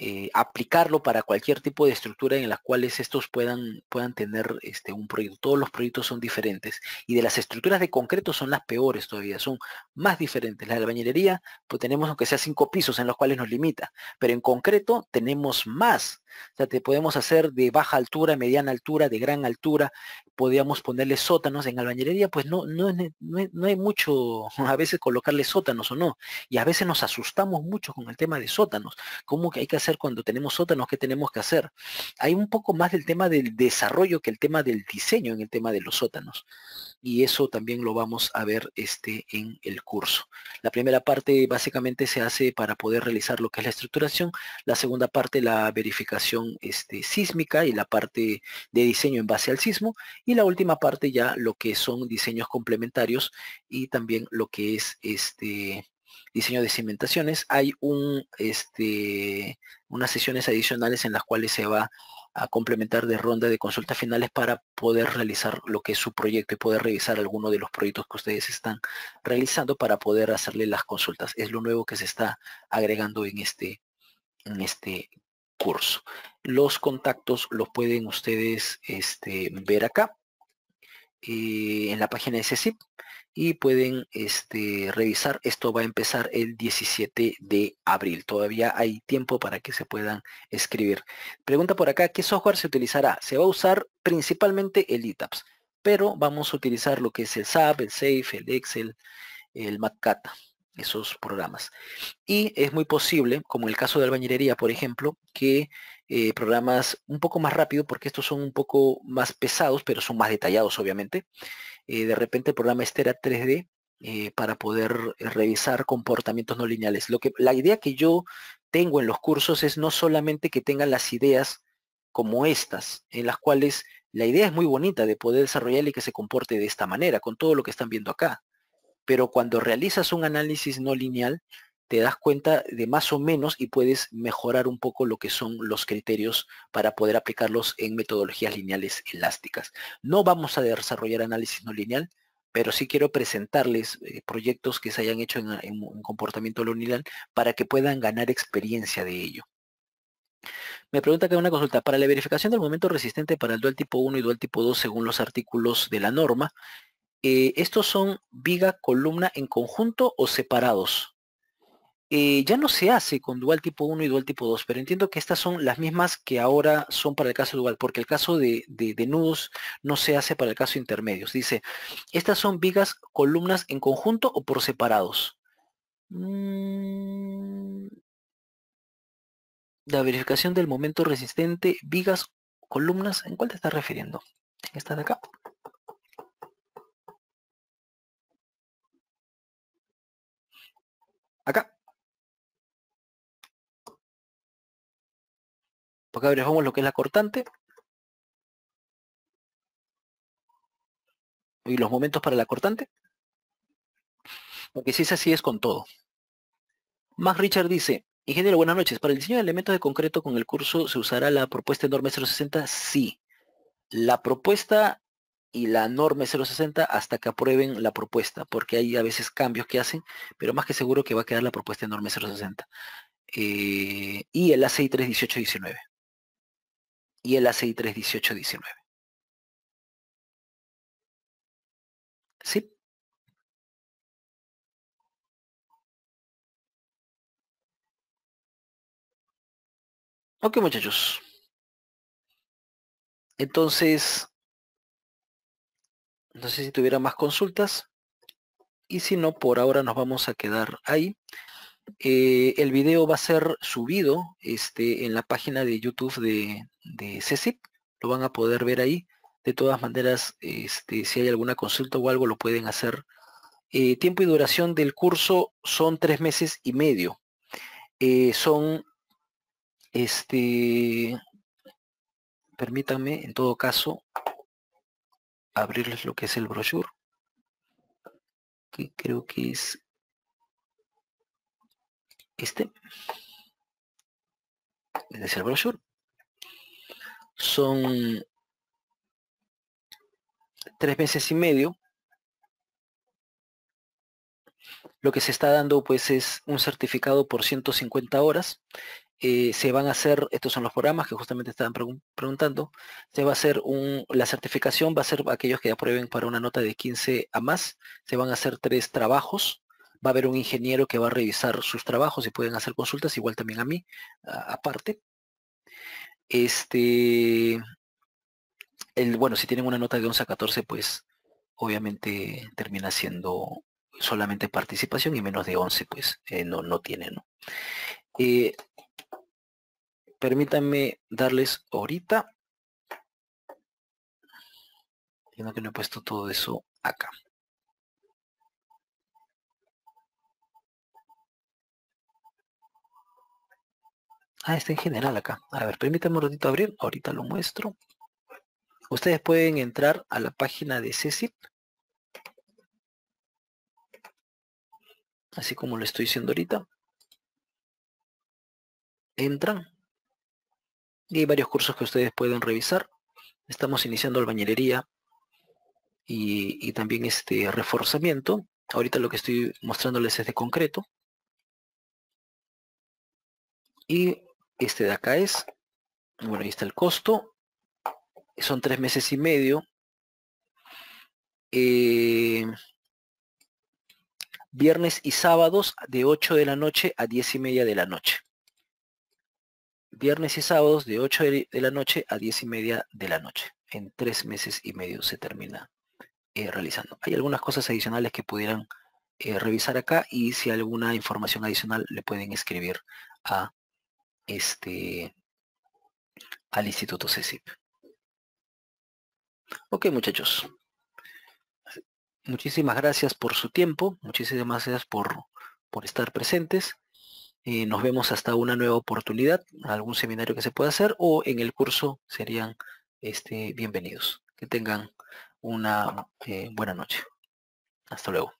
eh, aplicarlo para cualquier tipo de estructura en las cuales estos puedan, puedan tener este, un proyecto. Todos los proyectos son diferentes y de las estructuras de concreto son las peores todavía, son más diferentes. La albañilería, pues tenemos aunque sea cinco pisos en los cuales nos limita, pero en concreto tenemos más. O sea, te podemos hacer de baja altura, mediana altura, de gran altura, podríamos ponerle sótanos. En albañilería, pues no, no, hay, mucho a veces colocarle sótanos o no. Y a veces nos asustamos mucho con el tema de sótanos. ¿Cómo que hay que hacer cuando tenemos sótanos, que tenemos que hacer. Hay un poco más del tema del desarrollo que el tema del diseño en el tema de los sótanos. Y eso también lo vamos a ver este, en el curso. La primera parte básicamente se hace para poder realizar lo que es la estructuración, la segunda parte la verificación este, sísmica y la parte de diseño en base al sismo y la última parte ya lo que son diseños complementarios y también lo que es este diseño de cimentaciones, hay un, este, unas sesiones adicionales en las cuales se va a complementar de ronda de consultas finales para poder realizar lo que es su proyecto y poder revisar alguno de los proyectos que ustedes están realizando para poder hacerle las consultas. Es lo nuevo que se está agregando en este, en este curso. Los contactos los pueden ustedes este, ver acá eh, en la página de CECIP y pueden este, revisar. Esto va a empezar el 17 de abril. Todavía hay tiempo para que se puedan escribir. Pregunta por acá, ¿qué software se utilizará? Se va a usar principalmente el itaps pero vamos a utilizar lo que es el SAP, el SAFE, el Excel, el matcata esos programas. Y es muy posible, como en el caso de albañilería, por ejemplo, que eh, programas un poco más rápido, porque estos son un poco más pesados, pero son más detallados, obviamente, eh, de repente el programa Estera 3D eh, para poder eh, revisar comportamientos no lineales. Lo que, la idea que yo tengo en los cursos es no solamente que tengan las ideas como estas, en las cuales la idea es muy bonita de poder desarrollar y que se comporte de esta manera, con todo lo que están viendo acá. Pero cuando realizas un análisis no lineal, te das cuenta de más o menos y puedes mejorar un poco lo que son los criterios para poder aplicarlos en metodologías lineales elásticas. No vamos a desarrollar análisis no lineal, pero sí quiero presentarles eh, proyectos que se hayan hecho en, comportamiento lineal para que puedan ganar experiencia de ello. Me pregunta que una consulta, para la verificación del momento resistente para el dual tipo 1 y dual tipo 2 según los artículos de la norma, eh, ¿estos son viga, columna en conjunto o separados? Eh, ya no se hace con dual tipo 1 y dual tipo 2, pero entiendo que estas son las mismas que ahora son para el caso dual, porque el caso de, de, nudos no se hace para el caso intermedios. Dice, estas son vigas, columnas en conjunto o por separados. Mm. la verificación del momento resistente, vigas, columnas, ¿en cuál te estás refiriendo? esta de acá? Acá agregamos lo que es la cortante. Y los momentos para la cortante. Aunque si es así, es con todo. más Richard dice, ingeniero, buenas noches. Para el diseño de elementos de concreto con el curso, ¿se usará la propuesta de norma 060? Sí. La propuesta y la norma 060 hasta que aprueben la propuesta, porque hay a veces cambios que hacen, pero más que seguro que va a quedar la propuesta de norma 060. y el ACI 31819 y el ACI 31819. ¿Sí? Ok muchachos. Entonces, no sé si tuviera más consultas. Y si no, por ahora nos vamos a quedar ahí. Eh, el video va a ser subido este, en la página de YouTube de, de CESIP, lo van a poder ver ahí. De todas maneras, este, si hay alguna consulta o algo, lo pueden hacer. Eh, tiempo y duración del curso son tres meses y medio. Eh, son, este, permítanme, en todo caso, abrirles lo que es el brochure, que creo que es este. Es el brochure son tres meses y medio. Lo que se está dando pues es un certificado por 150 horas. Eh, se van a hacer, estos son los programas que justamente estaban preguntando, se va a hacer un, la certificación va a ser aquellos que aprueben para una nota de 15 a más, se van a hacer tres trabajos, va a haber un ingeniero que va a revisar sus trabajos y pueden hacer consultas, igual también a mí, aparte. Este, el, bueno, si tienen una nota de 11 a 14, pues obviamente termina siendo solamente participación y menos de 11, pues eh, no, no eh, permítanme darles ahorita. Tengo que no he puesto todo eso acá. Ah, está en general acá. A ver, permítame un ratito abrir. Ahorita lo muestro. Ustedes pueden entrar a la página de CECIP. Así como lo estoy diciendo ahorita. Entran. Y hay varios cursos que ustedes pueden revisar. Estamos iniciando albañilería y, y también este reforzamiento. Ahorita lo que estoy mostrándoles es de concreto. Y este de acá es. Bueno, ahí está el costo. Son tres meses y medio. Eh, viernes y sábados de 8 de la noche a 10 y media de la noche. Viernes y sábados de 8 de la noche a 10 y media de la noche. En tres meses y medio se termina eh, realizando. Hay algunas cosas adicionales que pudieran eh, revisar acá y si alguna información adicional le pueden escribir a este, al Instituto CESIP. Ok, muchachos. Muchísimas gracias por su tiempo, muchísimas gracias por, por estar presentes. Eh, nos vemos hasta una nueva oportunidad, algún seminario que se pueda hacer o en el curso serían este, bienvenidos. Que tengan una eh, buena noche. Hasta luego.